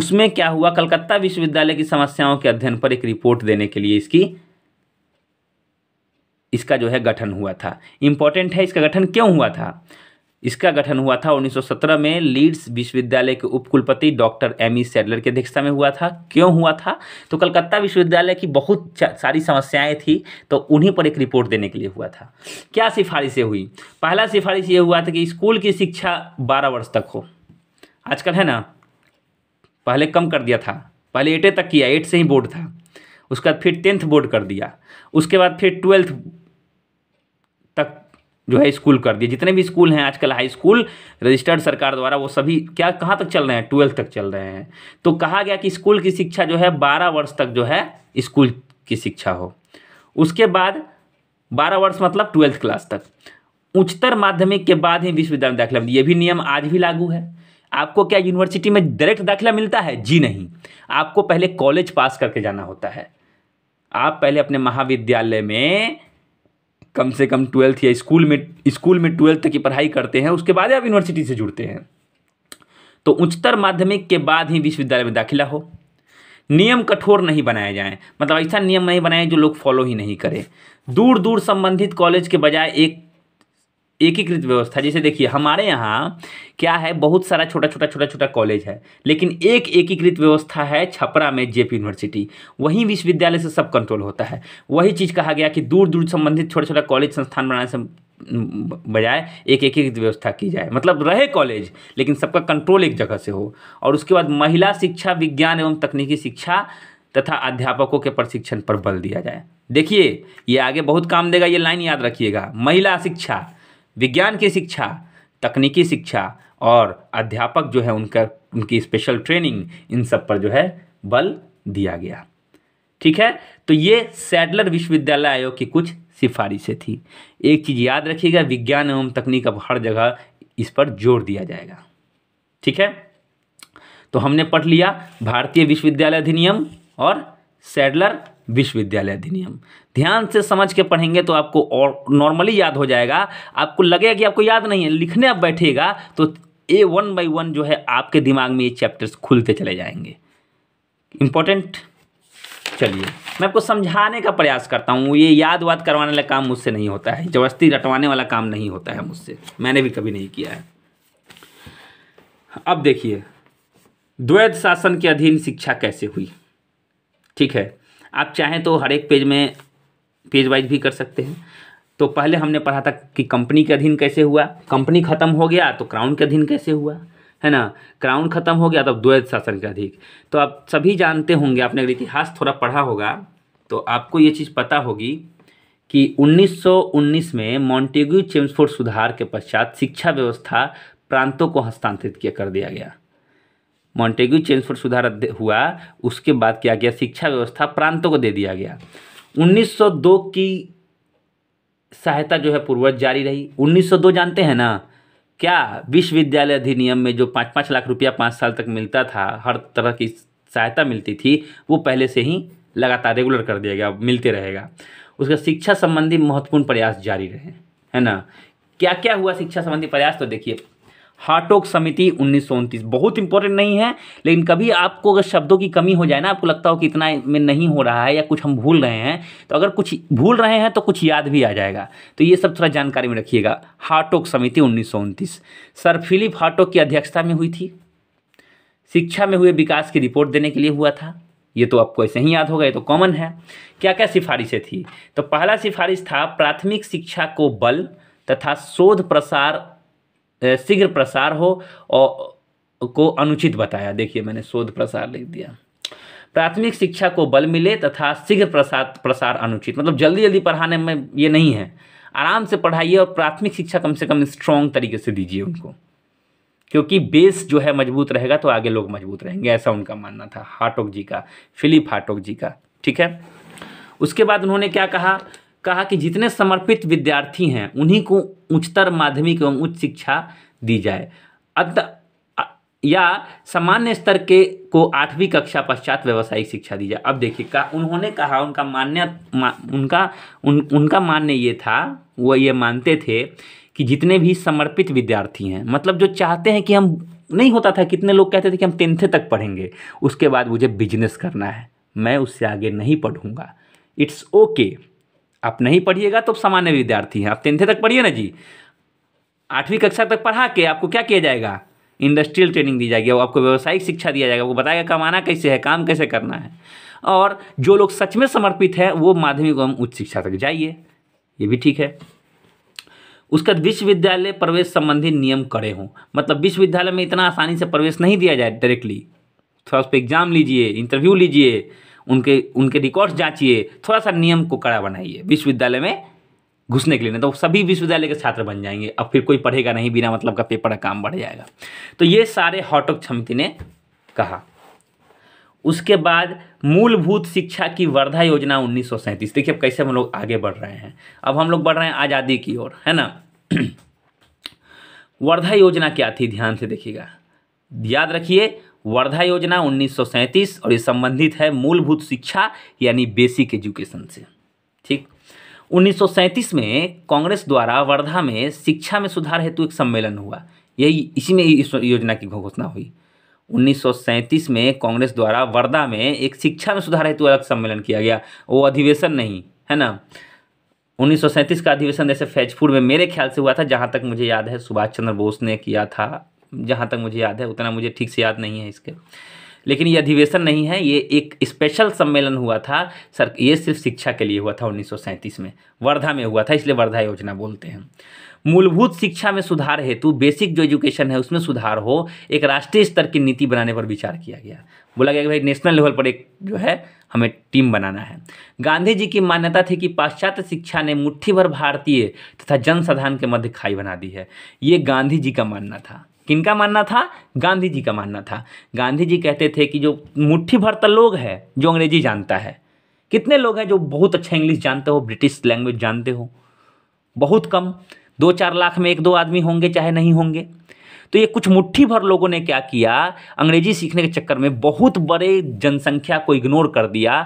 उसमें क्या हुआ कलकत्ता विश्वविद्यालय की समस्याओं के अध्ययन पर एक रिपोर्ट देने के लिए इसकी इसका जो है गठन हुआ था इंपॉर्टेंट है इसका गठन क्यों हुआ था इसका गठन हुआ था 1917 में लीड्स विश्वविद्यालय के उपकुलपति डॉक्टर एम ई सैडलर की अध्यक्षता में हुआ था क्यों हुआ था तो कलकत्ता विश्वविद्यालय की बहुत सारी समस्याएं थी तो उन्हीं पर एक रिपोर्ट देने के लिए हुआ था क्या सिफारिशें हुई पहला सिफारिश ये हुआ था कि स्कूल की शिक्षा बारह वर्ष तक हो आजकल है ना पहले कम कर दिया था पहले एटे तक किया एट से ही बोर्ड था उसके बाद फिर टेंथ बोर्ड कर दिया उसके बाद फिर ट्वेल्थ जो है स्कूल कर दिए जितने भी स्कूल हैं आजकल हाई स्कूल रजिस्टर्ड सरकार द्वारा वो सभी क्या कहाँ तक चल रहे हैं ट्वेल्थ तक चल रहे हैं तो कहा गया कि स्कूल की शिक्षा जो है बारह वर्ष तक जो है स्कूल की शिक्षा हो उसके बाद बारह वर्ष मतलब ट्वेल्थ क्लास तक उच्चतर माध्यमिक के बाद ही विश्वविद्यालय में दाखिला ये भी नियम आज भी लागू है आपको क्या यूनिवर्सिटी में डायरेक्ट दाखिला मिलता है जी नहीं आपको पहले कॉलेज पास करके जाना होता है आप पहले अपने महाविद्यालय में कम से कम ट्वेल्थ या स्कूल में स्कूल में ट्वेल्थ तक की पढ़ाई करते हैं उसके बाद आप यूनिवर्सिटी से जुड़ते हैं तो उच्चतर माध्यमिक के बाद ही विश्वविद्यालय में दाखिला हो नियम कठोर नहीं बनाए जाएं मतलब ऐसा नियम नहीं बनाए जो लोग फॉलो ही नहीं करें दूर दूर संबंधित कॉलेज के बजाय एक एकीकृत व्यवस्था जैसे देखिए हमारे यहाँ क्या है बहुत सारा छोटा छोटा छोटा छोटा कॉलेज है लेकिन एक एकीकृत व्यवस्था है छपरा में जेपी यूनिवर्सिटी वहीं विश्वविद्यालय से सब कंट्रोल होता है वही चीज़ कहा गया कि दूर दूर संबंधित छोटा छोटा कॉलेज संस्थान बनाने से बजाय एक एकीकृत व्यवस्था की जाए मतलब रहे कॉलेज लेकिन सबका कंट्रोल एक जगह से हो और उसके बाद महिला शिक्षा विज्ञान एवं तकनीकी शिक्षा तथा अध्यापकों के प्रशिक्षण पर बल दिया जाए देखिए ये आगे बहुत काम देगा ये लाइन याद रखिएगा महिला शिक्षा विज्ञान की शिक्षा तकनीकी शिक्षा और अध्यापक जो है उनका उनकी स्पेशल ट्रेनिंग इन सब पर जो है बल दिया गया ठीक है तो ये सैडलर विश्वविद्यालय आयोग की कुछ सिफारिशें थी एक चीज़ याद रखिएगा विज्ञान एवं तकनीक अब हर जगह इस पर जोर दिया जाएगा ठीक है तो हमने पढ़ लिया भारतीय विश्वविद्यालय अधिनियम और सैडलर विश्वविद्यालय अधिनियम ध्यान से समझ के पढ़ेंगे तो आपको और नॉर्मली याद हो जाएगा आपको लगेगा कि आपको याद नहीं है लिखने आप बैठेगा तो ए वन बाई वन जो है आपके दिमाग में ये चैप्टर्स खुलते चले जाएंगे इम्पोर्टेंट चलिए मैं आपको समझाने का प्रयास करता हूँ ये याद वाद करवाने वाला काम मुझसे नहीं होता है जबरस्ती रटवाने वाला काम नहीं होता है मुझसे मैंने भी कभी नहीं किया है अब देखिए द्वैध शासन के अधीन शिक्षा कैसे हुई ठीक है आप चाहें तो हर एक पेज में पेज वाइज भी कर सकते हैं तो पहले हमने पढ़ा था कि कंपनी के अधीन कैसे हुआ कंपनी ख़त्म हो गया तो क्राउन के अधीन कैसे हुआ है ना क्राउन ख़त्म हो गया तो द्वैत शासन के अधिक तो आप सभी जानते होंगे आपने अगर इतिहास थोड़ा पढ़ा होगा तो आपको ये चीज़ पता होगी कि 1919 में मॉन्टेग्यू चेम्सफोर्ड सुधार के पश्चात शिक्षा व्यवस्था प्रांतों को हस्तांतरित किया कर दिया गया मॉन्टेग्यू चेंज फॉर सुधार हुआ उसके बाद क्या किया शिक्षा व्यवस्था प्रांतों को दे दिया गया 1902 की सहायता जो है पूर्वज जारी रही 1902 जानते हैं ना क्या विश्वविद्यालय अधिनियम में जो पाँच पाँच लाख रुपया पाँच साल तक मिलता था हर तरह की सहायता मिलती थी वो पहले से ही लगातार रेगुलर कर दिया गया मिलते रहेगा उसका शिक्षा संबंधी महत्वपूर्ण प्रयास जारी रहे है ना क्या क्या हुआ शिक्षा संबंधी प्रयास तो देखिए हाटोक समिति उन्नीस बहुत इंपॉर्टेंट नहीं है लेकिन कभी आपको अगर शब्दों की कमी हो जाए ना आपको लगता हो कि इतना में नहीं हो रहा है या कुछ हम भूल रहे हैं तो अगर कुछ भूल रहे हैं तो कुछ याद भी आ जाएगा तो ये सब थोड़ा जानकारी में रखिएगा हाटोक समिति उन्नीस सर फिलिप हाटोक की अध्यक्षता में हुई थी शिक्षा में हुए विकास की रिपोर्ट देने के लिए हुआ था ये तो आपको ऐसे ही याद होगा ये तो कॉमन है क्या क्या सिफारिशें थी तो पहला सिफारिश था प्राथमिक शिक्षा को बल तथा शोध प्रसार शीघ्र प्रसार हो और को अनुचित बताया देखिए मैंने शोध प्रसार लिख दिया प्राथमिक शिक्षा को बल मिले तथा शीघ्र प्रसार प्रसार अनुचित मतलब जल्दी जल्दी पढ़ाने में ये नहीं है आराम से पढ़ाइए और प्राथमिक शिक्षा कम से कम स्ट्रॉन्ग तरीके से दीजिए उनको क्योंकि बेस जो है मजबूत रहेगा तो आगे लोग मजबूत रहेंगे ऐसा उनका मानना था हाटोक जी का फिलिप हाटोक जी का ठीक है उसके बाद उन्होंने क्या कहा कहा कि जितने समर्पित विद्यार्थी हैं उन्हीं को उच्चतर माध्यमिक एवं उच्च शिक्षा दी जाए अंत या सामान्य स्तर के को आठवीं कक्षा पश्चात व्यावसायिक शिक्षा दी जाए अब देखिए का उन्होंने कहा उनका मान्य मा, उनका उन, उनका मान्य ये था वो ये मानते थे कि जितने भी समर्पित विद्यार्थी हैं मतलब जो चाहते हैं कि हम नहीं होता था कितने लोग कहते थे कि हम टेंथे तक पढ़ेंगे उसके बाद मुझे बिजनेस करना है मैं उससे आगे नहीं पढ़ूँगा इट्स ओके okay. आप नहीं पढ़िएगा तो सामान्य विद्यार्थी हैं आप टेंथे तक पढ़िए ना जी आठवीं कक्षा तक पढ़ा के आपको क्या किया जाएगा इंडस्ट्रियल ट्रेनिंग दी जाएगी आपको व्यावसायिक शिक्षा दिया जाएगा आपको बताएगा कमाना कैसे है काम कैसे करना है और जो लोग सच में समर्पित है वो माध्यमिक एवं उच्च शिक्षा तक जाइए ये भी ठीक है उसका विश्वविद्यालय प्रवेश संबंधी नियम कड़े हों मतलब विश्वविद्यालय में इतना आसानी से प्रवेश नहीं दिया जाए डायरेक्टली थोड़ा उस पर एग्ज़ाम लीजिए इंटरव्यू लीजिए उनके उनके रिकॉर्ड्स जांचिए थोड़ा सा नियम को कड़ा बनाइए विश्वविद्यालय में घुसने के लिए नहीं तो सभी विश्वविद्यालय के छात्र बन जाएंगे अब फिर कोई पढ़ेगा नहीं बिना मतलब का पेपर का काम बढ़ जाएगा तो ये सारे हॉटक क्षमति ने कहा उसके बाद मूलभूत शिक्षा की वर्धा योजना उन्नीस देखिए अब कैसे हम लोग आगे बढ़ रहे हैं अब हम लोग बढ़ रहे हैं आज़ादी की ओर है ना वर्धा योजना क्या थी ध्यान से देखिएगा याद रखिए वर्धा योजना उन्नीस और ये संबंधित है मूलभूत शिक्षा यानी बेसिक एजुकेशन से ठीक 1937 में कांग्रेस द्वारा वर्धा में शिक्षा में सुधार हेतु एक सम्मेलन हुआ यही इसी में इस योजना की घोषणा हुई 1937 में कांग्रेस द्वारा वर्धा में एक शिक्षा में सुधार हेतु अलग सम्मेलन किया गया वो अधिवेशन नहीं है ना 1937 का अधिवेशन जैसे फैजपुर में मेरे ख्याल से हुआ था जहाँ तक मुझे याद है सुभाष चंद्र बोस ने किया था जहाँ तक मुझे याद है उतना मुझे ठीक से याद नहीं है इसके लेकिन ये अधिवेशन नहीं है ये एक स्पेशल सम्मेलन हुआ था सर ये सिर्फ शिक्षा के लिए हुआ था उन्नीस में वर्धा में हुआ था इसलिए वर्धा योजना बोलते हैं मूलभूत शिक्षा में सुधार हेतु बेसिक जो एजुकेशन है उसमें सुधार हो एक राष्ट्रीय स्तर की नीति बनाने पर विचार किया गया बोला गया कि भाई नेशनल लेवल पर एक जो है हमें टीम बनाना है गांधी जी की मान्यता थी कि पाश्चात्य शिक्षा ने मुट्ठी भर भारतीय तथा जनसाधारण के मध्य खाई बना दी है ये गांधी जी का मानना था किनका मानना था गांधी जी का मानना था गांधी जी कहते थे कि जो मुट्ठी भर तो लोग है जो अंग्रेजी जानता है कितने लोग हैं जो बहुत अच्छा इंग्लिश जानते हो ब्रिटिश लैंग्वेज जानते हो बहुत कम दो चार लाख में एक दो आदमी होंगे चाहे नहीं होंगे तो ये कुछ मुट्ठी भर लोगों ने क्या किया अंग्रेजी सीखने के चक्कर में बहुत बड़े जनसंख्या को इग्नोर कर दिया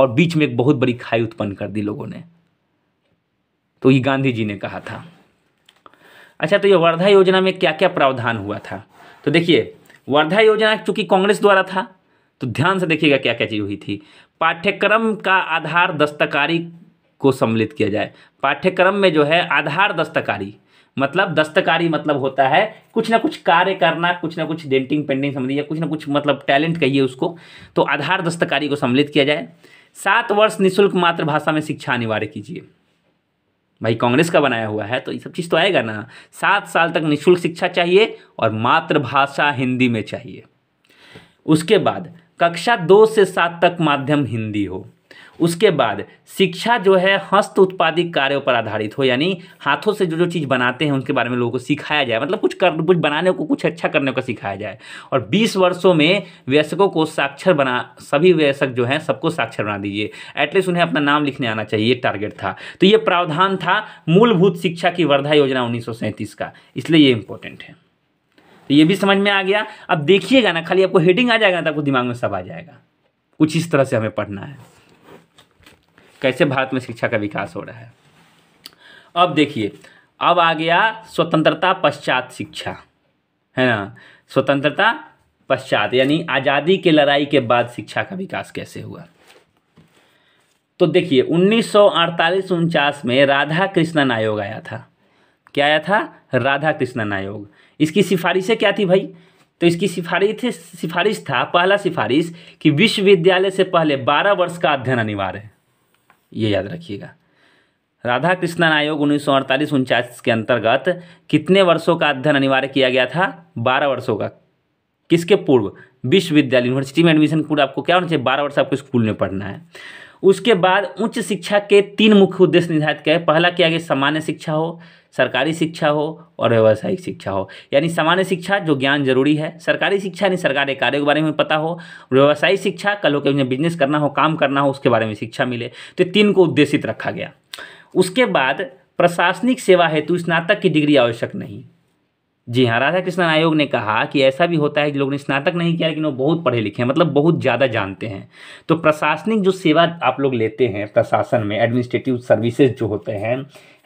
और बीच में एक बहुत बड़ी खाई उत्पन्न कर दी लोगों ने तो ये गांधी जी ने कहा था अच्छा तो ये वर्धा योजना में क्या क्या प्रावधान हुआ था तो देखिए वर्धा योजना चूंकि कांग्रेस द्वारा था तो ध्यान से देखिएगा क्या क्या चीज़ हुई थी पाठ्यक्रम का आधार दस्तकारी को सम्मिलित किया जाए पाठ्यक्रम में जो है आधार दस्तकारी मतलब दस्तकारी मतलब होता है कुछ ना कुछ कार्य करना कुछ ना कुछ डेंटिंग पेंटिंग संबंधी या कुछ ना कुछ मतलब टैलेंट कहिए उसको तो आधार दस्तकारी को सम्मिलित किया जाए सात वर्ष निःशुल्क मातृभाषा में शिक्षा अनिवार्य कीजिए भाई कांग्रेस का बनाया हुआ है तो ये सब चीज़ तो आएगा ना सात साल तक निःशुल्क शिक्षा चाहिए और मातृभाषा हिंदी में चाहिए उसके बाद कक्षा दो से सात तक माध्यम हिंदी हो उसके बाद शिक्षा जो है हस्त उत्पादित कार्यों पर आधारित हो यानी हाथों से जो जो चीज़ बनाते हैं उनके बारे में लोगों को सिखाया जाए मतलब कुछ कर कुछ बनाने को कुछ अच्छा करने को सिखाया जाए और बीस वर्षों में व्यसकों को साक्षर बना सभी व्यसक जो हैं सबको साक्षर बना दीजिए एटलीस्ट उन्हें अपना नाम लिखने आना चाहिए टारगेट था तो ये प्रावधान था मूलभूत शिक्षा की वर्धा योजना उन्नीस का इसलिए ये इंपॉर्टेंट है तो ये भी समझ में आ गया अब देखिएगा ना खाली आपको हेडिंग आ जाएगा ना तो आपको दिमाग में सब आ जाएगा कुछ इस तरह से हमें पढ़ना है कैसे भारत में शिक्षा का विकास हो रहा है अब देखिए अब आ गया स्वतंत्रता पश्चात शिक्षा है ना स्वतंत्रता पश्चात यानी आज़ादी के लड़ाई के बाद शिक्षा का विकास कैसे हुआ तो देखिए उन्नीस सौ अड़तालीस में राधा कृष्णन आयोग आया था क्या आया था राधा कृष्णन आयोग इसकी सिफारिशें क्या थी भाई तो इसकी सिफारिश सिफारिश था पहला सिफारिश कि विश्वविद्यालय से पहले बारह वर्ष का अध्ययन अनिवार्य है ये याद रखिएगा राधा कृष्णन आयोग उन्नीस सौ अड़तालीस उनचास के अंतर्गत कितने वर्षों का अध्ययन अनिवार्य किया गया था बारह वर्षों का किसके पूर्व विश्वविद्यालय यूनिवर्सिटी में एडमिशन पूर्व आपको क्या होना चाहिए बारह वर्ष आपको स्कूल में पढ़ना है उसके बाद उच्च शिक्षा के तीन मुख्य उद्देश्य निर्धारित किया पहला किया गया सामान्य शिक्षा हो सरकारी शिक्षा हो और व्यावसायिक शिक्षा हो यानी सामान्य शिक्षा जो ज्ञान जरूरी है सरकारी शिक्षा यानी सरकार के कार्य के बारे में पता हो व्यावसायिक शिक्षा कल हो उन्हें बिजनेस करना हो काम करना हो उसके बारे में शिक्षा मिले तो तीन को उद्देशित रखा गया उसके बाद प्रशासनिक सेवा हेतु स्नातक की डिग्री आवश्यक नहीं जी हाँ राधा कृष्णन आयोग ने कहा कि ऐसा भी होता है कि लोगों ने स्नातक नहीं किया लेकिन वो बहुत पढ़े लिखे हैं मतलब बहुत ज़्यादा जानते हैं तो प्रशासनिक जो सेवा आप लोग लेते हैं प्रशासन में एडमिनिस्ट्रेटिव सर्विसेज जो होते हैं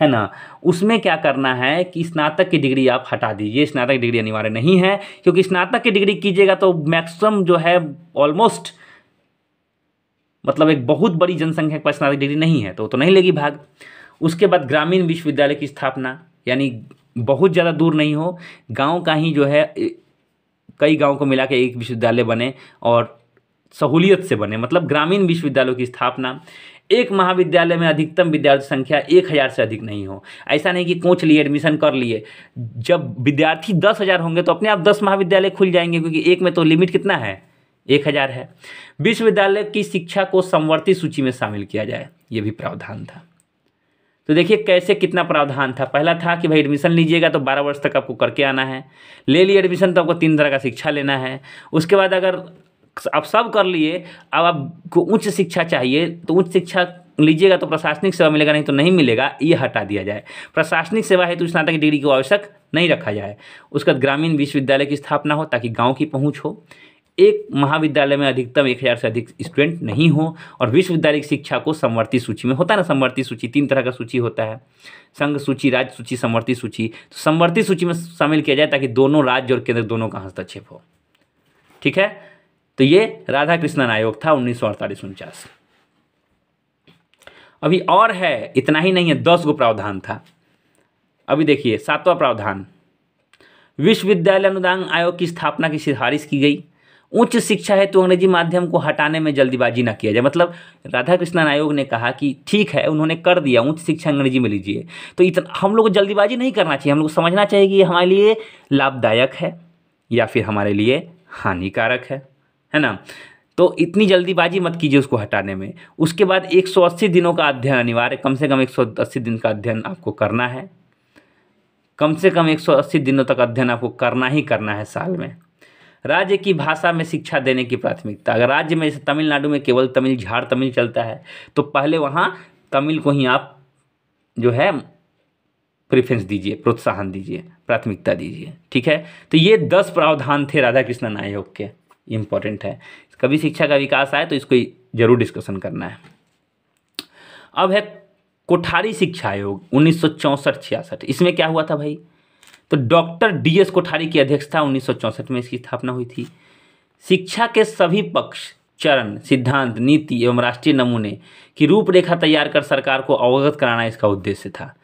है ना उसमें क्या करना है कि स्नातक की डिग्री आप हटा दीजिए स्नातक डिग्री अनिवार्य नहीं है क्योंकि स्नातक की डिग्री कीजिएगा तो मैक्सिमम जो है ऑलमोस्ट मतलब एक बहुत बड़ी जनसंख्या के पास स्नातक डिग्री नहीं है तो वो तो नहीं लेगी भाग उसके बाद ग्रामीण विश्वविद्यालय की स्थापना यानी बहुत ज़्यादा दूर नहीं हो गांव का ही जो है कई गांव को मिला के एक विश्वविद्यालय बने और सहूलियत से बने मतलब ग्रामीण विश्वविद्यालयों की स्थापना एक महाविद्यालय में अधिकतम विद्यार्थी संख्या एक हज़ार से अधिक नहीं हो ऐसा नहीं कि कोच लिए एडमिशन कर लिए जब विद्यार्थी दस हज़ार होंगे तो अपने आप दस महाविद्यालय खुल जाएंगे क्योंकि एक में तो लिमिट कितना है एक हज़ार है विश्वविद्यालय की शिक्षा को समवर्ती सूची में शामिल किया जाए ये भी प्रावधान था तो देखिए कैसे कितना प्रावधान था पहला था कि भाई एडमिशन लीजिएगा तो बारह वर्ष तक आपको करके आना है ले लिए एडमिशन तो आपको तीन तरह का शिक्षा लेना है उसके बाद अगर आप सब कर लिए अब आपको उच्च शिक्षा चाहिए तो उच्च शिक्षा लीजिएगा तो प्रशासनिक सेवा मिलेगा नहीं तो नहीं मिलेगा ये हटा दिया जाए प्रशासनिक सेवा है तो स्नातक डिग्री को आवश्यक नहीं रखा जाए उसके बाद ग्रामीण विश्वविद्यालय की स्थापना हो ताकि गाँव की पहुँच हो एक महाविद्यालय में अधिकतम एक हज़ार से अधिक स्टूडेंट नहीं हो और विश्वविद्यालय की शिक्षा को समवर्ती सूची में होता है ना समवर्ती सूची तीन तरह का सूची होता है संघ सूची राज्य सूची समवर्ती सूची तो समवर्ती सूची में शामिल किया जाए ताकि दोनों राज्य और केंद्र दोनों का हस्तक्षेप हो ठीक है तो ये राधा कृष्णन आयोग था उन्नीस सौ अड़तालीस उनचास अभी और है इतना ही नहीं है दस गो प्रावधान था अभी देखिए सातवां प्रावधान विश्वविद्यालय अनुदान आयोग की स्थापना की सिफारिश की गई उच्च शिक्षा है तो अंग्रेजी माध्यम को हटाने में जल्दीबाजी ना किया जाए मतलब राधा कृष्णन आयोग ने कहा कि ठीक है उन्होंने कर दिया उच्च शिक्षा अंग्रेजी में लीजिए तो इतना हम लोग को जल्दीबाजी नहीं करना चाहिए हम लोग समझना चाहिए कि हमारे लिए लाभदायक है या फिर हमारे लिए हानिकारक है है ना तो इतनी जल्दीबाजी मत कीजिए उसको हटाने में उसके बाद 180 दिनों का अध्ययन अनिवार्य कम से कम 180 दिन का अध्ययन आपको करना है कम से कम 180 दिनों तक अध्ययन आपको करना ही करना है साल में राज्य की भाषा में शिक्षा देने की प्राथमिकता अगर राज्य में जैसे तमिलनाडु में केवल तमिल झाड़ तमिल चलता है तो पहले वहाँ तमिल को ही आप जो है प्रेफरेंस दीजिए प्रोत्साहन दीजिए प्राथमिकता दीजिए ठीक है तो ये दस प्रावधान थे राधा कृष्णन आयोग के इम्पोर्टेंट है कभी शिक्षा का विकास आए तो इसको जरूर डिस्कशन करना है अब है कोठारी शिक्षा आयोग उन्नीस सौ इसमें क्या हुआ था भाई तो डॉक्टर डी एस कोठारी की अध्यक्षता उन्नीस में इसकी स्थापना हुई थी शिक्षा के सभी पक्ष चरण सिद्धांत नीति एवं राष्ट्रीय नमूने की रूपरेखा तैयार कर सरकार को अवगत कराना इसका उद्देश्य था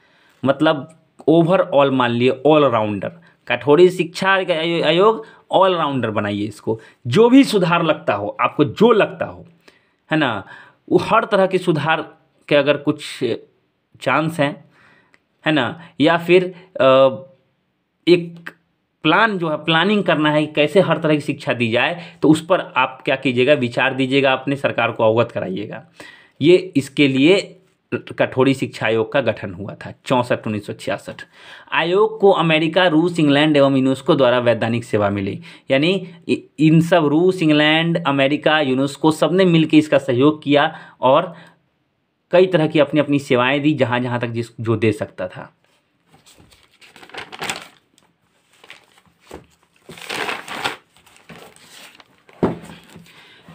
मतलब ओवरऑल मान लिए ऑलराउंडर कठोरी शिक्षा आयोग ऑलराउंडर बनाइए इसको जो भी सुधार लगता हो आपको जो लगता हो है ना वो हर तरह के सुधार के अगर कुछ चांस हैं है ना या फिर आ, एक प्लान जो है प्लानिंग करना है कि कैसे हर तरह की शिक्षा दी जाए तो उस पर आप क्या कीजिएगा विचार दीजिएगा अपने सरकार को अवगत कराइएगा ये इसके लिए कठोरी शिक्षा आयोग का गठन हुआ था चौंसठ उन्नीस सौ छियासठ आयोग को अमेरिका रूस इंग्लैंड एवं यूनेस्को द्वारा वैधानिक सेवा मिली यानी इन सब रूस इंग्लैंड अमेरिका यूनेस्को सब ने मिलकर इसका सहयोग किया और कई तरह की अपनी अपनी सेवाएं दी जहाँ जहाँ तक जिस जो दे सकता था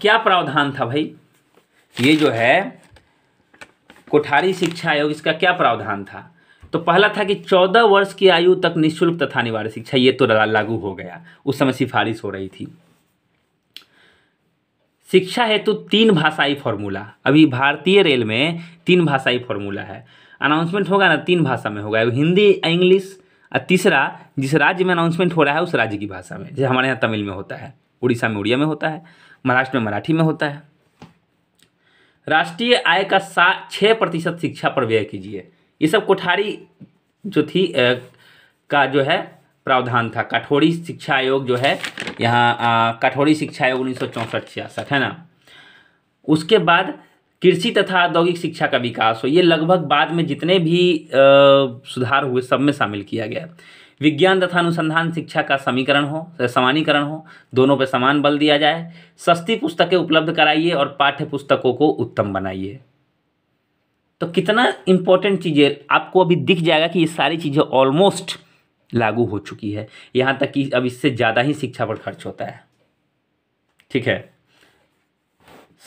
क्या प्रावधान था भाई ये जो है कोठारी शिक्षा आयोग इसका क्या प्रावधान था तो पहला था कि चौदह वर्ष की आयु तक निःशुल्क तथा अनिवार्य शिक्षा ये तो लागू हो गया उस समय सिफारिश हो रही थी शिक्षा हेतु तो तीन भाषाई फॉर्मूला अभी भारतीय रेल में तीन भाषाई फॉर्मूला है अनाउंसमेंट होगा ना तीन भाषा में होगा हिंदी इंग्लिश और तीसरा जिस राज्य में अनाउंसमेंट हो रहा है उस राज्य की भाषा में जैसे हमारे यहाँ तमिल में होता है उड़ीसा में उड़िया में होता है महाराष्ट्र में मराठी में होता है राष्ट्रीय आय का सा छः प्रतिशत शिक्षा पर व्यय कीजिए ये सब कोठारी जो थी ए, का जो है प्रावधान था कठोरी शिक्षा आयोग जो है यहाँ कठोरी शिक्षा आयोग उन्नीस सौ चौंसठ छियासठ है ना उसके बाद कृषि तथा औद्योगिक शिक्षा का विकास हो ये लगभग बाद में जितने भी आ, सुधार हुए सब में शामिल किया गया विज्ञान तथा अनुसंधान शिक्षा का समीकरण हो समानीकरण हो दोनों पर समान बल दिया जाए सस्ती पुस्तकें उपलब्ध कराइए और पाठ्य पुस्तकों को उत्तम बनाइए तो कितना इम्पोर्टेंट चीज़ें आपको अभी दिख जाएगा कि ये सारी चीज़ें ऑलमोस्ट लागू हो चुकी है यहाँ तक कि अब इससे ज़्यादा ही शिक्षा पर खर्च होता है ठीक है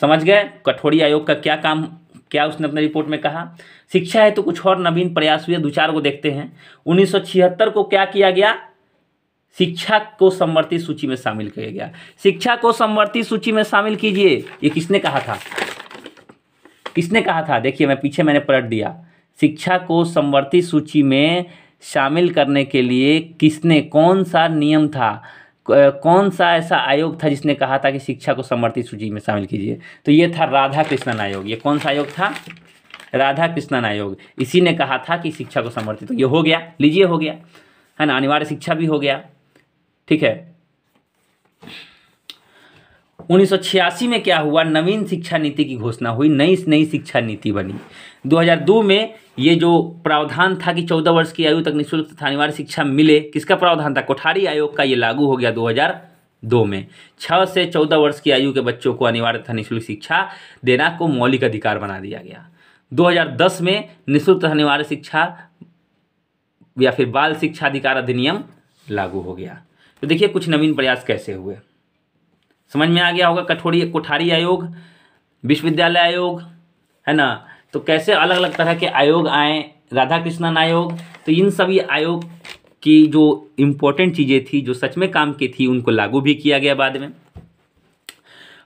समझ गए कठोरी आयोग का क्या काम क्या उसने अपने रिपोर्ट में कहा शिक्षा है तो कुछ और नवीन प्रयास हुए दो चार को देखते हैं उन्नीस को क्या किया गया शिक्षा को समवर्ती सूची में शामिल किया गया शिक्षा को समवर्ती सूची में शामिल कीजिए ये किसने कहा था किसने कहा था देखिए मैं पीछे मैंने पलट दिया शिक्षा को समवर्ती सूची में शामिल करने के लिए किसने कौन सा नियम था कौन सा ऐसा आयोग था जिसने कहा था कि शिक्षा को समर्थित सूची में शामिल कीजिए तो ये था राधा कृष्णन आयोग ये कौन सा आयोग था राधा कृष्णन आयोग इसी ने कहा था कि शिक्षा को समर्थित तो ये हो गया लीजिए हो गया है ना अनिवार्य शिक्षा भी हो गया ठीक है 1986 में क्या हुआ नवीन शिक्षा नीति की घोषणा हुई नई नई शिक्षा नीति बनी 2002 में ये जो प्रावधान था कि 14 वर्ष की आयु तक निःशुल्क तथा अनिवार्य शिक्षा मिले किसका प्रावधान था कोठारी आयोग का ये लागू हो गया 2002 में छः से चौदह वर्ष की आयु के बच्चों को अनिवार्य तथा निःशुल्क शिक्षा देना को मौलिक अधिकार बना दिया गया दो में निःशुल्क तथा अनिवार्य शिक्षा या फिर बाल शिक्षा अधिकार अधिनियम लागू हो गया तो देखिए कुछ नवीन प्रयास कैसे हुए समझ में आ गया होगा कठोरी कोठारी आयोग विश्वविद्यालय आयोग है ना तो कैसे अलग अलग तरह के आयोग आए राधा कृष्णन आयोग तो इन सभी आयोग की जो इम्पोर्टेंट चीज़ें थी जो सच में काम की थी उनको लागू भी किया गया बाद में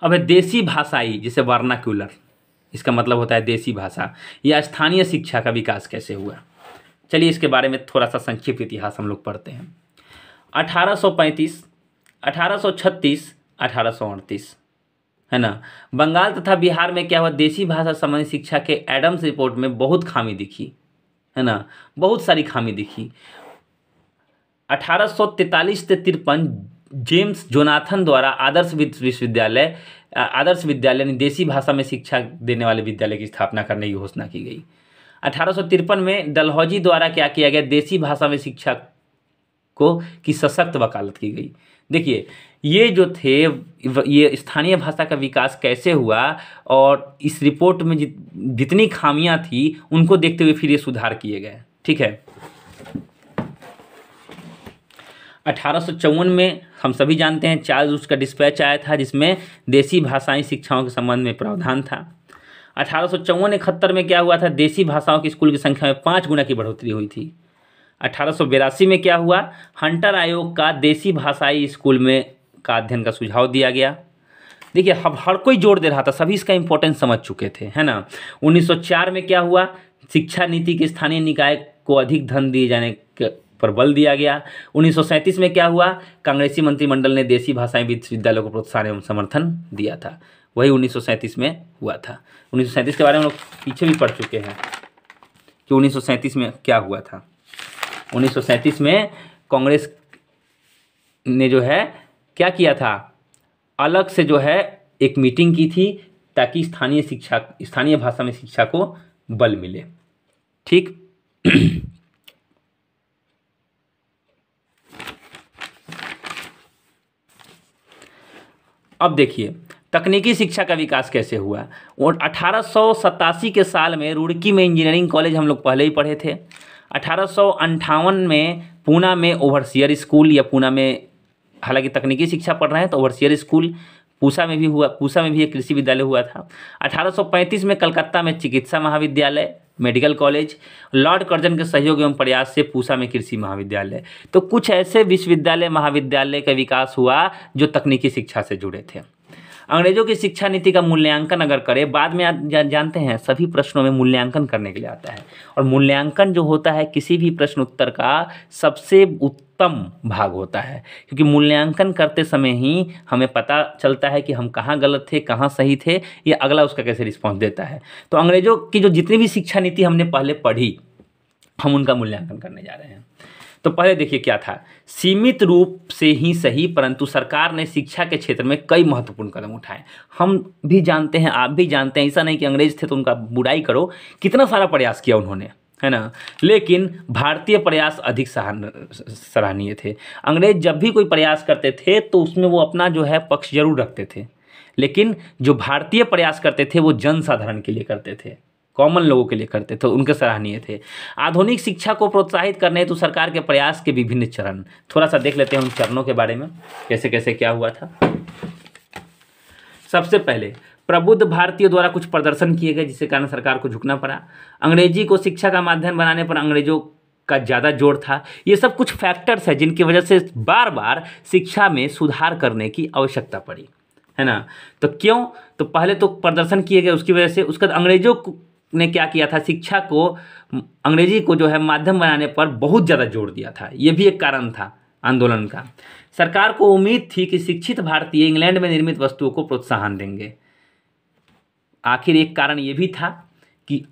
अब है देसी भाषाई जिसे वर्नाक्यूलर इसका मतलब होता है देसी भाषा या स्थानीय शिक्षा का विकास कैसे हुआ चलिए इसके बारे में थोड़ा सा संक्षिप्त इतिहास हम लोग पढ़ते हैं 1835 1836 अठारह है ना बंगाल तथा बिहार में क्या हुआ देसी भाषा संबंधी शिक्षा के एडम्स रिपोर्ट में बहुत खामी दिखी है ना बहुत सारी खामी दिखी अठारह सौ तैतालीस से तिरपन जेम्स जोनाथन द्वारा आदर्श विश्वविद्यालय आदर्श विद्यालय यानी देसी भाषा में शिक्षा देने वाले विद्यालय की स्थापना करने की घोषणा की गई अठारह में डलहौजी द्वारा क्या किया गया देसी भाषा में शिक्षा को की सशक्त वकालत की गई देखिए ये जो थे ये स्थानीय भाषा का विकास कैसे हुआ और इस रिपोर्ट में जित जितनी खामियां थी उनको देखते हुए फिर ये सुधार किए गए ठीक है अठारह में हम सभी जानते हैं चार्ल्स उसका डिस्पैच आया था जिसमें देसी भाषाई शिक्षाओं के संबंध में प्रावधान था अठारह सौ में क्या हुआ था देसी भाषाओं के स्कूल की संख्या में पाँच गुना की बढ़ोतरी हुई थी अठारह में क्या हुआ हंटर आयोग का देसी भाषाई स्कूल में का अध्ययन का सुझाव दिया गया देखिए अब हर कोई जोर दे रहा था सभी इसका इंपॉर्टेंस समझ चुके थे है ना 1904 में क्या हुआ शिक्षा नीति के स्थानीय निकाय को अधिक धन दिए जाने पर बल दिया गया 1937 में क्या हुआ कांग्रेसी मंत्रिमंडल ने देसी भाषाएं विश्वविद्यालयों को प्रोत्साहन एवं समर्थन दिया था वही 1937 में हुआ था 1937 के बारे में हम लोग पीछे भी पढ़ चुके हैं कि 1937 में क्या हुआ था उन्नीस में कांग्रेस ने जो है क्या किया था अलग से जो है एक मीटिंग की थी ताकि स्थानीय शिक्षा स्थानीय भाषा में शिक्षा को बल मिले ठीक अब देखिए तकनीकी शिक्षा का विकास कैसे हुआ और अठारह के साल में रुड़की में इंजीनियरिंग कॉलेज हम लोग पहले ही पढ़े थे अठारह में पूना में ओवरसियर स्कूल या पूना में हालांकि तकनीकी शिक्षा पढ़ रहे हैं तो ओवरसियर स्कूल पूसा में भी हुआ पूसा में भी एक कृषि विद्यालय हुआ था 1835 में कलकत्ता में चिकित्सा महाविद्यालय मेडिकल कॉलेज लॉर्ड कर्जन के सहयोग एवं प्रयास से पूसा में कृषि महाविद्यालय तो कुछ ऐसे विश्वविद्यालय महाविद्यालय का विकास हुआ जो तकनीकी शिक्षा से जुड़े थे अंग्रेजों की शिक्षा नीति का मूल्यांकन अगर करें बाद में आप जा, जानते हैं सभी प्रश्नों में मूल्यांकन करने के लिए आता है और मूल्यांकन जो होता है किसी भी प्रश्न उत्तर का सबसे उत्तम भाग होता है क्योंकि मूल्यांकन करते समय ही हमें पता चलता है कि हम कहाँ गलत थे कहाँ सही थे या अगला उसका कैसे रिस्पॉन्स देता है तो अंग्रेजों की जो जितनी भी शिक्षा नीति हमने पहले पढ़ी हम उनका मूल्यांकन करने जा रहे हैं तो पहले देखिए क्या था सीमित रूप से ही सही परंतु सरकार ने शिक्षा के क्षेत्र में कई महत्वपूर्ण कदम उठाए हम भी जानते हैं आप भी जानते हैं ऐसा नहीं कि अंग्रेज थे तो उनका बुराई करो कितना सारा प्रयास किया उन्होंने है ना लेकिन भारतीय प्रयास अधिक सराहनीय थे अंग्रेज जब भी कोई प्रयास करते थे तो उसमें वो अपना जो है पक्ष जरूर रखते थे लेकिन जो भारतीय प्रयास करते थे वो जनसाधारण के लिए करते थे कॉमन लोगों के लिए करते थे उनके सराहनीय थे आधुनिक शिक्षा को प्रोत्साहित करने हेतु सरकार के प्रयास के विभिन्न चरण थोड़ा सा देख लेते हैं उन चरणों के बारे में कैसे कैसे क्या हुआ था सबसे पहले प्रबुद्ध भारतीयों द्वारा कुछ प्रदर्शन किए गए जिसके कारण सरकार को झुकना पड़ा अंग्रेजी को शिक्षा का माध्यम बनाने पर अंग्रेजों का ज़्यादा जोर था ये सब कुछ फैक्टर्स है जिनकी वजह से बार बार शिक्षा में सुधार करने की आवश्यकता पड़ी है ना तो क्यों तो पहले तो प्रदर्शन किए गए उसकी वजह से उसके बाद अंग्रेजों ने क्या किया था शिक्षा को अंग्रेजी को जो है माध्यम बनाने पर बहुत ज़्यादा जोर दिया था ये भी एक कारण था आंदोलन का सरकार को उम्मीद थी कि शिक्षित भारतीय इंग्लैंड में निर्मित वस्तुओं को प्रोत्साहन देंगे आखिर एक कारण ये भी था कि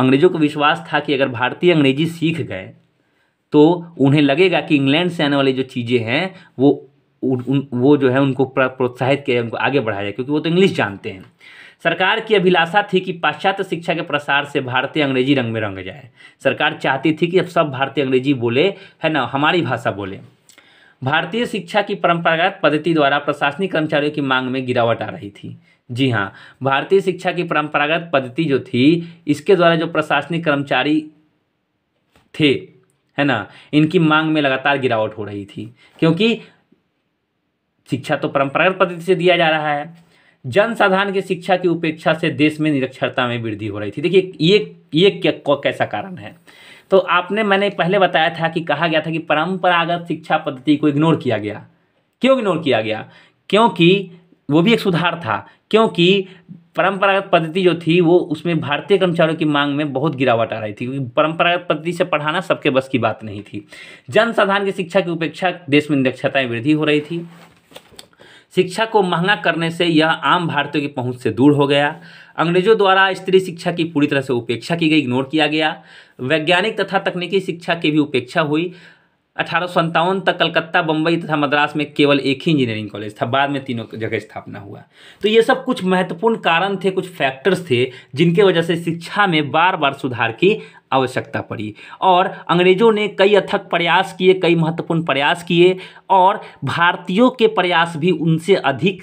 अंग्रेजों को विश्वास था कि अगर भारतीय अंग्रेजी सीख गए तो उन्हें लगेगा कि इंग्लैंड से आने वाली जो चीज़ें हैं वो उन वो जो है उनको प्रोत्साहित किया उनको आगे बढ़ाया जाए क्योंकि वो तो इंग्लिश जानते हैं सरकार की अभिलाषा थी कि पाश्चात्य शिक्षा के प्रसार से भारतीय अंग्रेजी रंग में रंग जाए सरकार चाहती थी कि अब सब भारतीय अंग्रेजी बोले है ना हमारी भाषा बोले भारतीय शिक्षा की परंपरागत पद्धति द्वारा प्रशासनिक कर्मचारियों की मांग में गिरावट आ रही थी जी हाँ भारतीय शिक्षा की परंपरागत पद्धति जो थी इसके द्वारा जो प्रशासनिक कर्मचारी थे है ना इनकी मांग में लगातार गिरावट हो रही थी क्योंकि शिक्षा तो परंपरागत पद्धति से दिया जा रहा है जनसाधारण की शिक्षा की उपेक्षा से देश में निरक्षरता में वृद्धि हो रही थी देखिए ये ये कैसा कारण है तो आपने मैंने पहले बताया था कि कहा गया था कि परंपरागत शिक्षा पद्धति को इग्नोर किया गया क्यों इग्नोर किया गया क्योंकि वो भी एक सुधार था क्योंकि परंपरागत पद्धति जो थी वो उसमें भारतीय कर्मचारियों की मांग में बहुत गिरावट आ रही थी क्योंकि परंपरागत पद्धति से पढ़ाना सबके बस की बात नहीं थी जनसाधारण की शिक्षा की उपेक्षा देश में निरक्षरता में वृद्धि हो रही थी शिक्षा को महंगा करने से यह आम भारतीयों की पहुंच से दूर हो गया अंग्रेजों द्वारा स्त्री शिक्षा की पूरी तरह से उपेक्षा की गई इग्नोर किया गया वैज्ञानिक तथा तकनीकी शिक्षा की भी उपेक्षा हुई अठारह तक कलकत्ता बम्बई तथा मद्रास में केवल एक ही इंजीनियरिंग कॉलेज था बाद में तीनों जगह स्थापना हुआ तो ये सब कुछ महत्वपूर्ण कारण थे कुछ फैक्टर्स थे जिनके वजह से शिक्षा में बार बार सुधार की आवश्यकता पड़ी और अंग्रेज़ों ने कई अथक प्रयास किए कई महत्वपूर्ण प्रयास किए और भारतीयों के प्रयास भी उनसे अधिक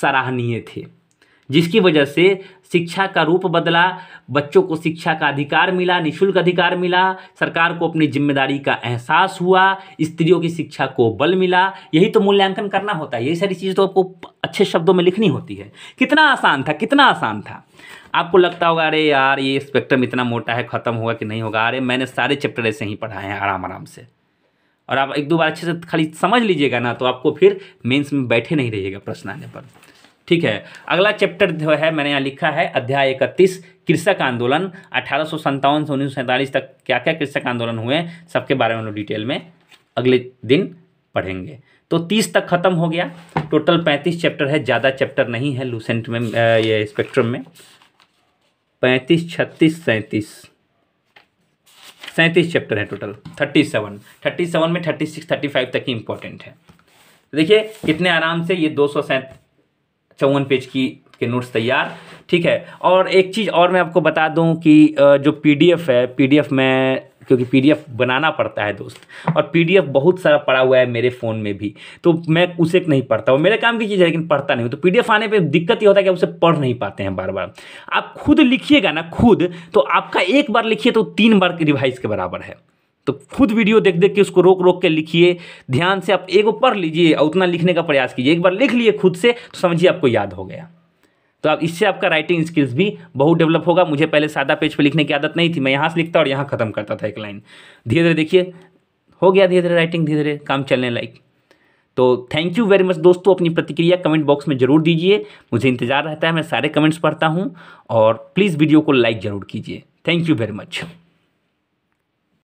सराहनीय थे जिसकी वजह से शिक्षा का रूप बदला बच्चों को शिक्षा का अधिकार मिला निःशुल्क अधिकार मिला सरकार को अपनी जिम्मेदारी का एहसास हुआ स्त्रियों की शिक्षा को बल मिला यही तो मूल्यांकन करना होता है यही सारी चीज़ तो आपको अच्छे शब्दों में लिखनी होती है कितना आसान था कितना आसान था आपको लगता होगा अरे यार ये स्पेक्ट्रम इतना मोटा है ख़त्म होगा कि नहीं होगा अरे मैंने सारे चैप्टर ऐसे ही पढ़ाए हैं आराम आराम से और आप एक दो बार अच्छे से खाली समझ लीजिएगा ना तो आपको फिर मेंस में बैठे नहीं रहिएगा प्रश्न आने पर ठीक है अगला चैप्टर जो है मैंने यहाँ लिखा है अध्याय इकतीस कृषक आंदोलन अठारह सौ सन्तावन से उन्नीस सौ तक क्या क्या कृषक आंदोलन हुए सबके बारे में डिटेल में अगले दिन पढ़ेंगे तो तीस तक खत्म हो गया टोटल पैंतीस चैप्टर है ज़्यादा चैप्टर नहीं है लूसेंट में ये स्पेक्ट्रम में पैंतीस छत्तीस सैंतीस सैंतीस चैप्टर है total thirty seven thirty seven में थर्टी सिक्स थर्टी फाइव तक ही इंपॉर्टेंट है देखिए कितने आराम से ये दो सौ सैंतीस चौवन पेज की के नोट्स तैयार ठीक है और एक चीज़ और मैं आपको बता दूं कि जो पीडीएफ है पीडीएफ में क्योंकि पीडीएफ बनाना पड़ता है दोस्त और पीडीएफ बहुत सारा पड़ा हुआ है मेरे फ़ोन में भी तो मैं उसे नहीं पढ़ता हूँ मेरे काम की चीज़ है लेकिन पढ़ता नहीं हूँ तो पीडीएफ आने पर दिक्कत ये होता है कि आप उसे पढ़ नहीं पाते हैं बार बार आप खुद लिखिएगा ना खुद तो आपका एक बार लिखिए तो तीन बार रिवाइज के बराबर है तो खुद वीडियो देख देख के उसको रोक रोक के लिखिए ध्यान से आप एक बार पढ़ लीजिए और उतना लिखने का प्रयास कीजिए एक बार लिख लिए खुद से तो समझिए आपको याद हो गया तो आप इससे आपका राइटिंग स्किल्स भी बहुत डेवलप होगा मुझे पहले सादा पेज पर लिखने की आदत नहीं थी मैं यहाँ से लिखता और यहाँ ख़त्म करता था एक लाइन धीरे धीरे देखिए हो गया धीरे धीरे राइटिंग धीरे धीरे काम चलने लाइक तो थैंक यू वेरी मच दोस्तों अपनी प्रतिक्रिया कमेंट बॉक्स में ज़रूर दीजिए मुझे इंतज़ार रहता है मैं सारे कमेंट्स पढ़ता हूँ और प्लीज़ वीडियो को लाइक ज़रूर कीजिए थैंक यू वेरी मच